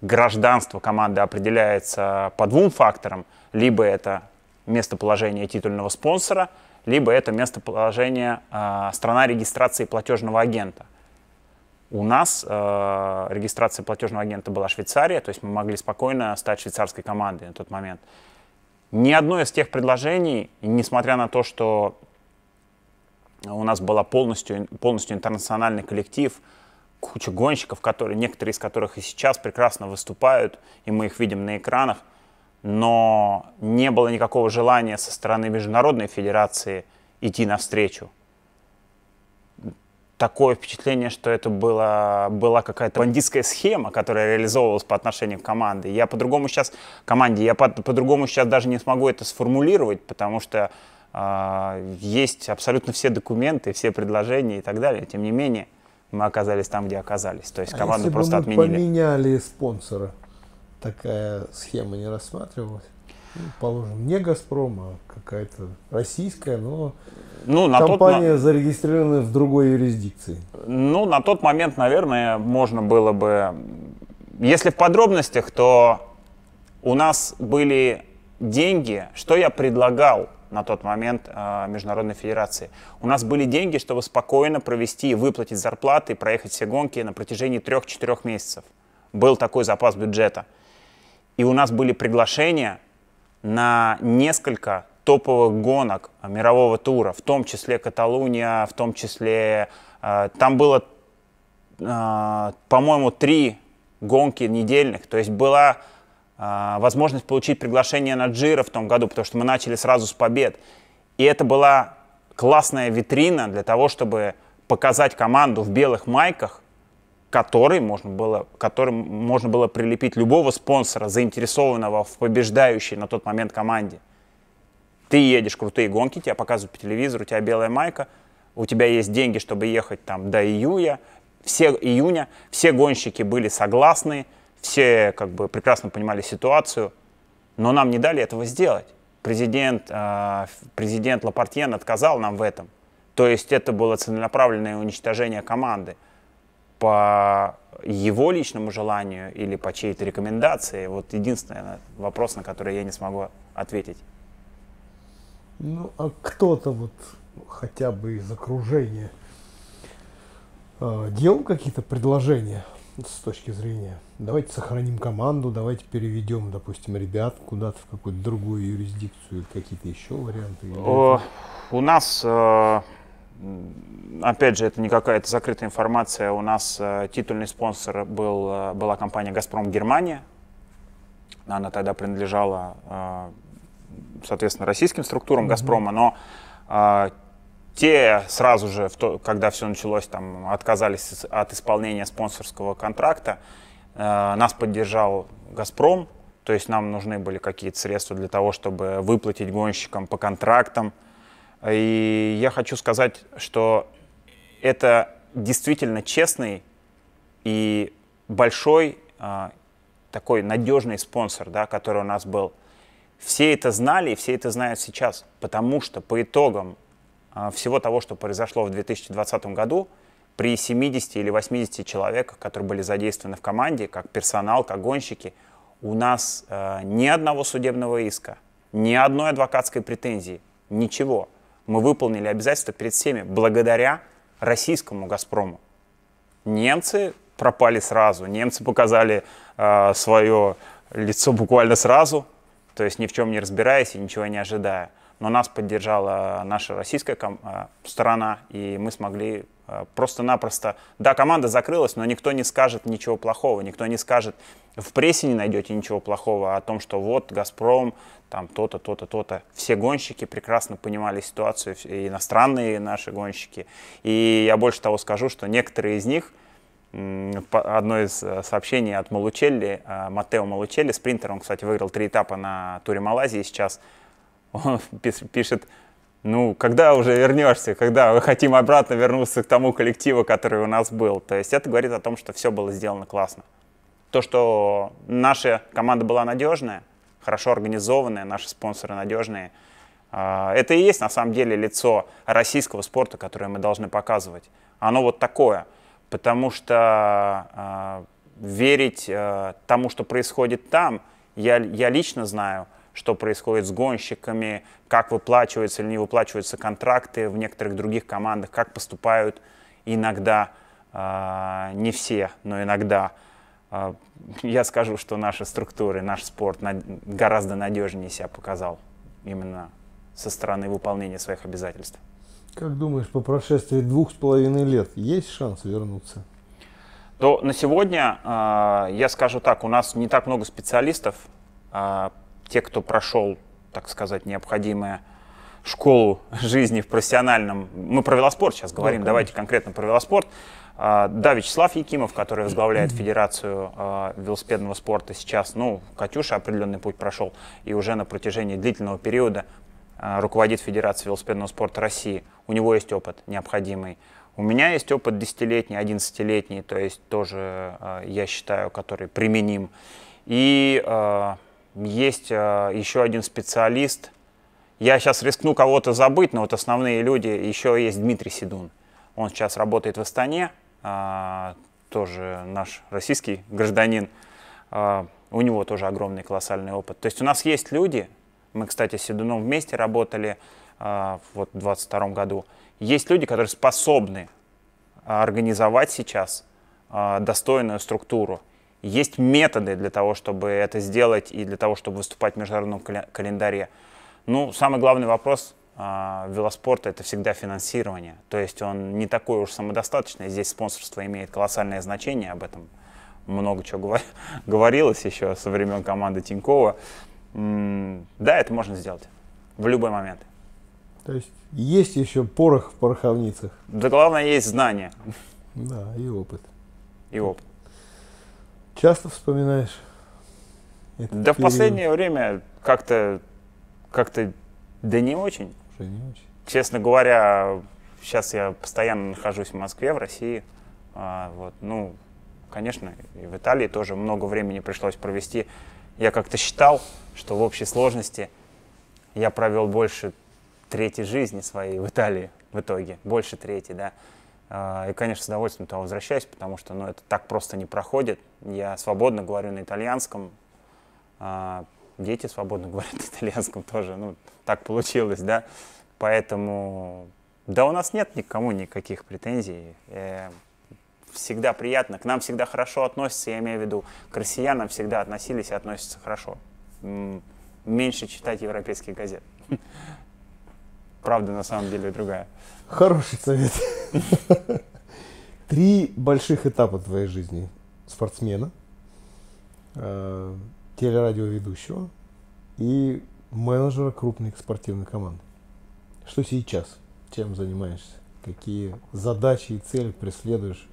гражданство команды определяется по двум факторам. Либо это местоположение титульного спонсора, либо это местоположение э, страна регистрации платежного агента. У нас э, регистрация платежного агента была Швейцария, то есть мы могли спокойно стать швейцарской командой на тот момент. Ни одно из тех предложений, несмотря на то, что у нас был полностью, полностью интернациональный коллектив, куча гонщиков, которые, некоторые из которых и сейчас прекрасно выступают, и мы их видим на экранах, но не было никакого желания со стороны Международной Федерации идти навстречу такое впечатление, что это была, была какая-то бандитская схема, которая реализовывалась по отношению к команде. Я по-другому сейчас команде, я по- по-другому сейчас даже не смогу это сформулировать, потому что э, есть абсолютно все документы, все предложения и так далее. Тем не менее, мы оказались там, где оказались. То есть а команду если просто бы мы отменили. Поменяли спонсора. Такая схема не рассматривалась. Ну, положим, не Газпром, а какая-то российская, но ну, на Компания тот... зарегистрирована в другой юрисдикции. Ну, на тот момент, наверное, можно было бы... Если в подробностях, то у нас были деньги, что я предлагал на тот момент э, Международной Федерации. У нас были деньги, чтобы спокойно провести, выплатить зарплаты, проехать все гонки на протяжении трех-четырех месяцев. Был такой запас бюджета. И у нас были приглашения на несколько топовых гонок а, мирового тура, в том числе Каталуния, в том числе... А, там было, а, по-моему, три гонки недельных, то есть была возможность получить приглашение на Джира в том году, потому что мы начали сразу с побед. И это была классная витрина для того, чтобы показать команду в белых майках, который можно было, которым можно было прилепить любого спонсора, заинтересованного в побеждающей на тот момент команде – ты едешь крутые гонки, тебя показывают по телевизору, у тебя белая майка, у тебя есть деньги, чтобы ехать там до июля, все июня, все гонщики были согласны, все как бы прекрасно понимали ситуацию, но нам не дали этого сделать. Президент, э, президент Лапартьен отказал нам в этом. То есть это было целенаправленное уничтожение команды по его личному желанию или по чьей-то рекомендации. Вот единственный вопрос, на который я не смогу ответить. Ну, а кто-то вот хотя бы из окружения э, делал какие-то предложения с точки зрения, давайте сохраним команду, давайте переведем, допустим, ребят куда-то в какую-то другую юрисдикцию, какие-то еще варианты? О, у нас, э, опять же, это не какая-то закрытая информация, у нас э, титульный спонсор был, э, была компания «Газпром Германия», она тогда принадлежала соответственно, российским структурам mm-hmm. «Газпрома», но э, те сразу же, в то, когда все началось, там, отказались от исполнения спонсорского контракта. Э, нас поддержал «Газпром», то есть нам нужны были какие-то средства для того, чтобы выплатить гонщикам по контрактам. И я хочу сказать, что это действительно честный и большой э, такой надежный спонсор, да, который у нас был – все это знали и все это знают сейчас, потому что по итогам а, всего того, что произошло в 2020 году, при 70 или 80 человек, которые были задействованы в команде, как персонал, как гонщики, у нас э, ни одного судебного иска, ни одной адвокатской претензии, ничего. Мы выполнили обязательства перед всеми благодаря российскому «Газпрому». Немцы пропали сразу, немцы показали э, свое лицо буквально сразу, то есть ни в чем не разбираясь и ничего не ожидая. Но нас поддержала наша российская э, сторона, и мы смогли э, просто-напросто... Да, команда закрылась, но никто не скажет ничего плохого, никто не скажет, в прессе не найдете ничего плохого о том, что вот «Газпром», там то-то, то-то, то-то. Все гонщики прекрасно понимали ситуацию, и иностранные наши гонщики. И я больше того скажу, что некоторые из них – одно из э, сообщений от Малучелли, э, Матео Малучелли, спринтер, он, кстати, выиграл три этапа на туре Малайзии сейчас, он пишет, ну, когда уже вернешься, когда мы хотим обратно вернуться к тому коллективу, который у нас был. То есть это говорит о том, что все было сделано классно. То, что наша команда была надежная, хорошо организованная, наши спонсоры надежные, э, это и есть на самом деле лицо российского спорта, которое мы должны показывать. Оно вот такое – потому что э, верить э, тому, что происходит там, я, я лично знаю, что происходит с гонщиками, как выплачиваются или не выплачиваются контракты в некоторых других командах, как поступают иногда, э, не все, но иногда. Э, я скажу, что наши структуры, наш спорт над, гораздо надежнее себя показал именно со стороны выполнения своих обязательств. Как думаешь, по прошествии двух с половиной лет есть шанс вернуться? То на сегодня, а, я скажу так, у нас не так много специалистов. А, те, кто прошел, так сказать, необходимое школу жизни в профессиональном. Мы про велоспорт сейчас говорим, да, ну, давайте конкретно про велоспорт. А, да, Вячеслав Якимов, который возглавляет Федерацию велосипедного спорта сейчас, ну, Катюша определенный путь прошел, и уже на протяжении длительного периода Э, руководит Федерацией велосипедного спорта России. У него есть опыт необходимый. У меня есть опыт десятилетний, одиннадцатилетний, то есть тоже, э, я считаю, который применим. И э, есть э, еще один специалист. Я сейчас рискну кого-то забыть, но вот основные люди. Еще есть Дмитрий Сидун. Он сейчас работает в Астане, э, тоже наш российский гражданин. Э, у него тоже огромный колоссальный опыт. То есть у нас есть люди, мы, кстати, с Седуном вместе работали э, вот в 22 году. Есть люди, которые способны а, организовать сейчас э, достойную структуру. Есть методы для того, чтобы это сделать и для того, чтобы выступать в международном календаре. Ну, самый главный вопрос э, велоспорта – это всегда финансирование. То есть он не такой уж самодостаточный. Здесь спонсорство имеет колоссальное значение, об этом много чего говорилось еще со времен команды Тинькова. Да, это можно сделать в любой момент. То есть есть еще порох в пороховницах. Да главное есть знания. Да, и опыт. И опыт. Часто вспоминаешь? Этот да период? в последнее время как-то, как-то, да не очень. Уже не очень. Честно говоря, сейчас я постоянно нахожусь в Москве, в России. А, вот, ну, конечно, и в Италии тоже много времени пришлось провести я как-то считал, что в общей сложности я провел больше трети жизни своей в Италии в итоге, больше трети, да. А, и, конечно, с удовольствием туда возвращаюсь, потому что ну, это так просто не проходит. Я свободно говорю на итальянском, а, дети свободно говорят на итальянском тоже, ну, так получилось, да. Поэтому, да у нас нет никому никаких претензий. Э, всегда приятно, к нам всегда хорошо относятся, я имею в виду, к россиянам всегда относились и относятся хорошо. Меньше читать европейские газеты. Правда, на самом деле, другая. Хороший совет. Три больших этапа твоей жизни. Спортсмена, э, телерадиоведущего и менеджера крупных спортивных команд. Что сейчас? Чем занимаешься? Какие задачи и цели преследуешь?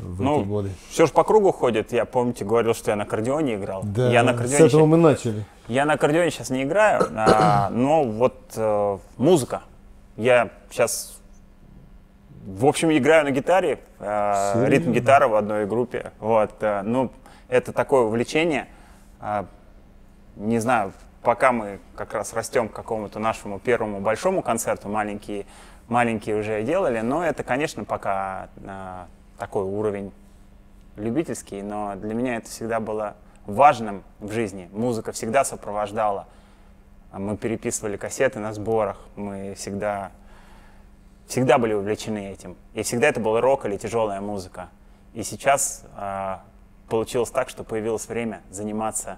в ну, эти годы. Все же по кругу ходит. Я помните, говорил, что я на аккордеоне играл. Да, я на аккордеоне с этого щ... мы начали. Я на аккордеоне сейчас не играю, а, но вот э, музыка. Я сейчас, в общем, играю на гитаре, э, ритм-гитара в одной группе. Вот, э, ну, это такое увлечение. Э, не знаю, пока мы как раз растем к какому-то нашему первому большому концерту, маленькие, маленькие уже делали, но это, конечно, пока э, такой уровень любительский, но для меня это всегда было важным в жизни. Музыка всегда сопровождала. Мы переписывали кассеты на сборах, мы всегда, всегда были увлечены этим. И всегда это был рок или тяжелая музыка. И сейчас э, получилось так, что появилось время заниматься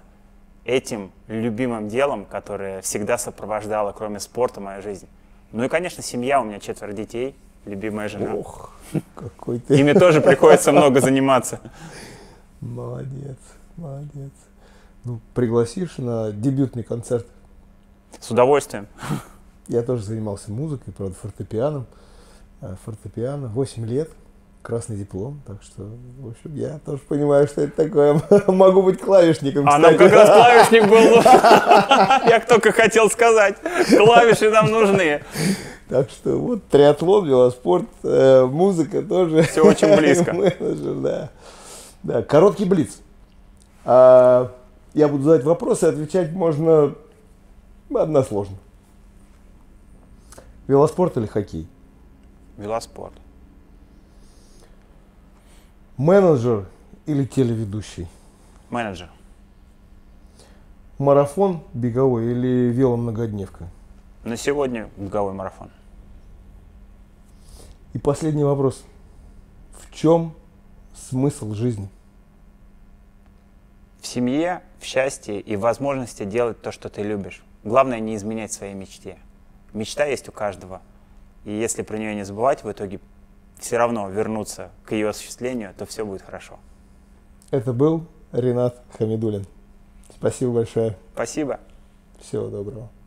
этим любимым делом, которое всегда сопровождало, кроме спорта, мою жизнь. Ну и, конечно, семья, у меня четверо детей — любимая жена. Ох, какой ты. Ими тоже приходится много заниматься. Молодец, молодец. Ну, пригласишь на дебютный концерт? С удовольствием. Я тоже занимался музыкой, правда, фортепианом. Фортепиано 8 э, лет – красный диплом, так что, в общем, я тоже понимаю, что это такое. Могу быть клавишником, А нам как раз клавишник был. Я только хотел сказать. Клавиши нам нужны. Так что вот триатлон, велоспорт, э, музыка тоже. Все очень близко. да. Да, короткий блиц. А, я буду задавать вопросы, отвечать можно односложно. Велоспорт или хоккей? Велоспорт. Менеджер или телеведущий? Менеджер. Марафон беговой или веломногодневка? На сегодня беговой марафон. И последний вопрос. В чем смысл жизни? В семье, в счастье и возможности делать то, что ты любишь. Главное не изменять своей мечте. Мечта есть у каждого. И если про нее не забывать, в итоге все равно вернуться к ее осуществлению, то все будет хорошо. Это был Ренат Хамидулин. Спасибо большое. Спасибо. Всего доброго.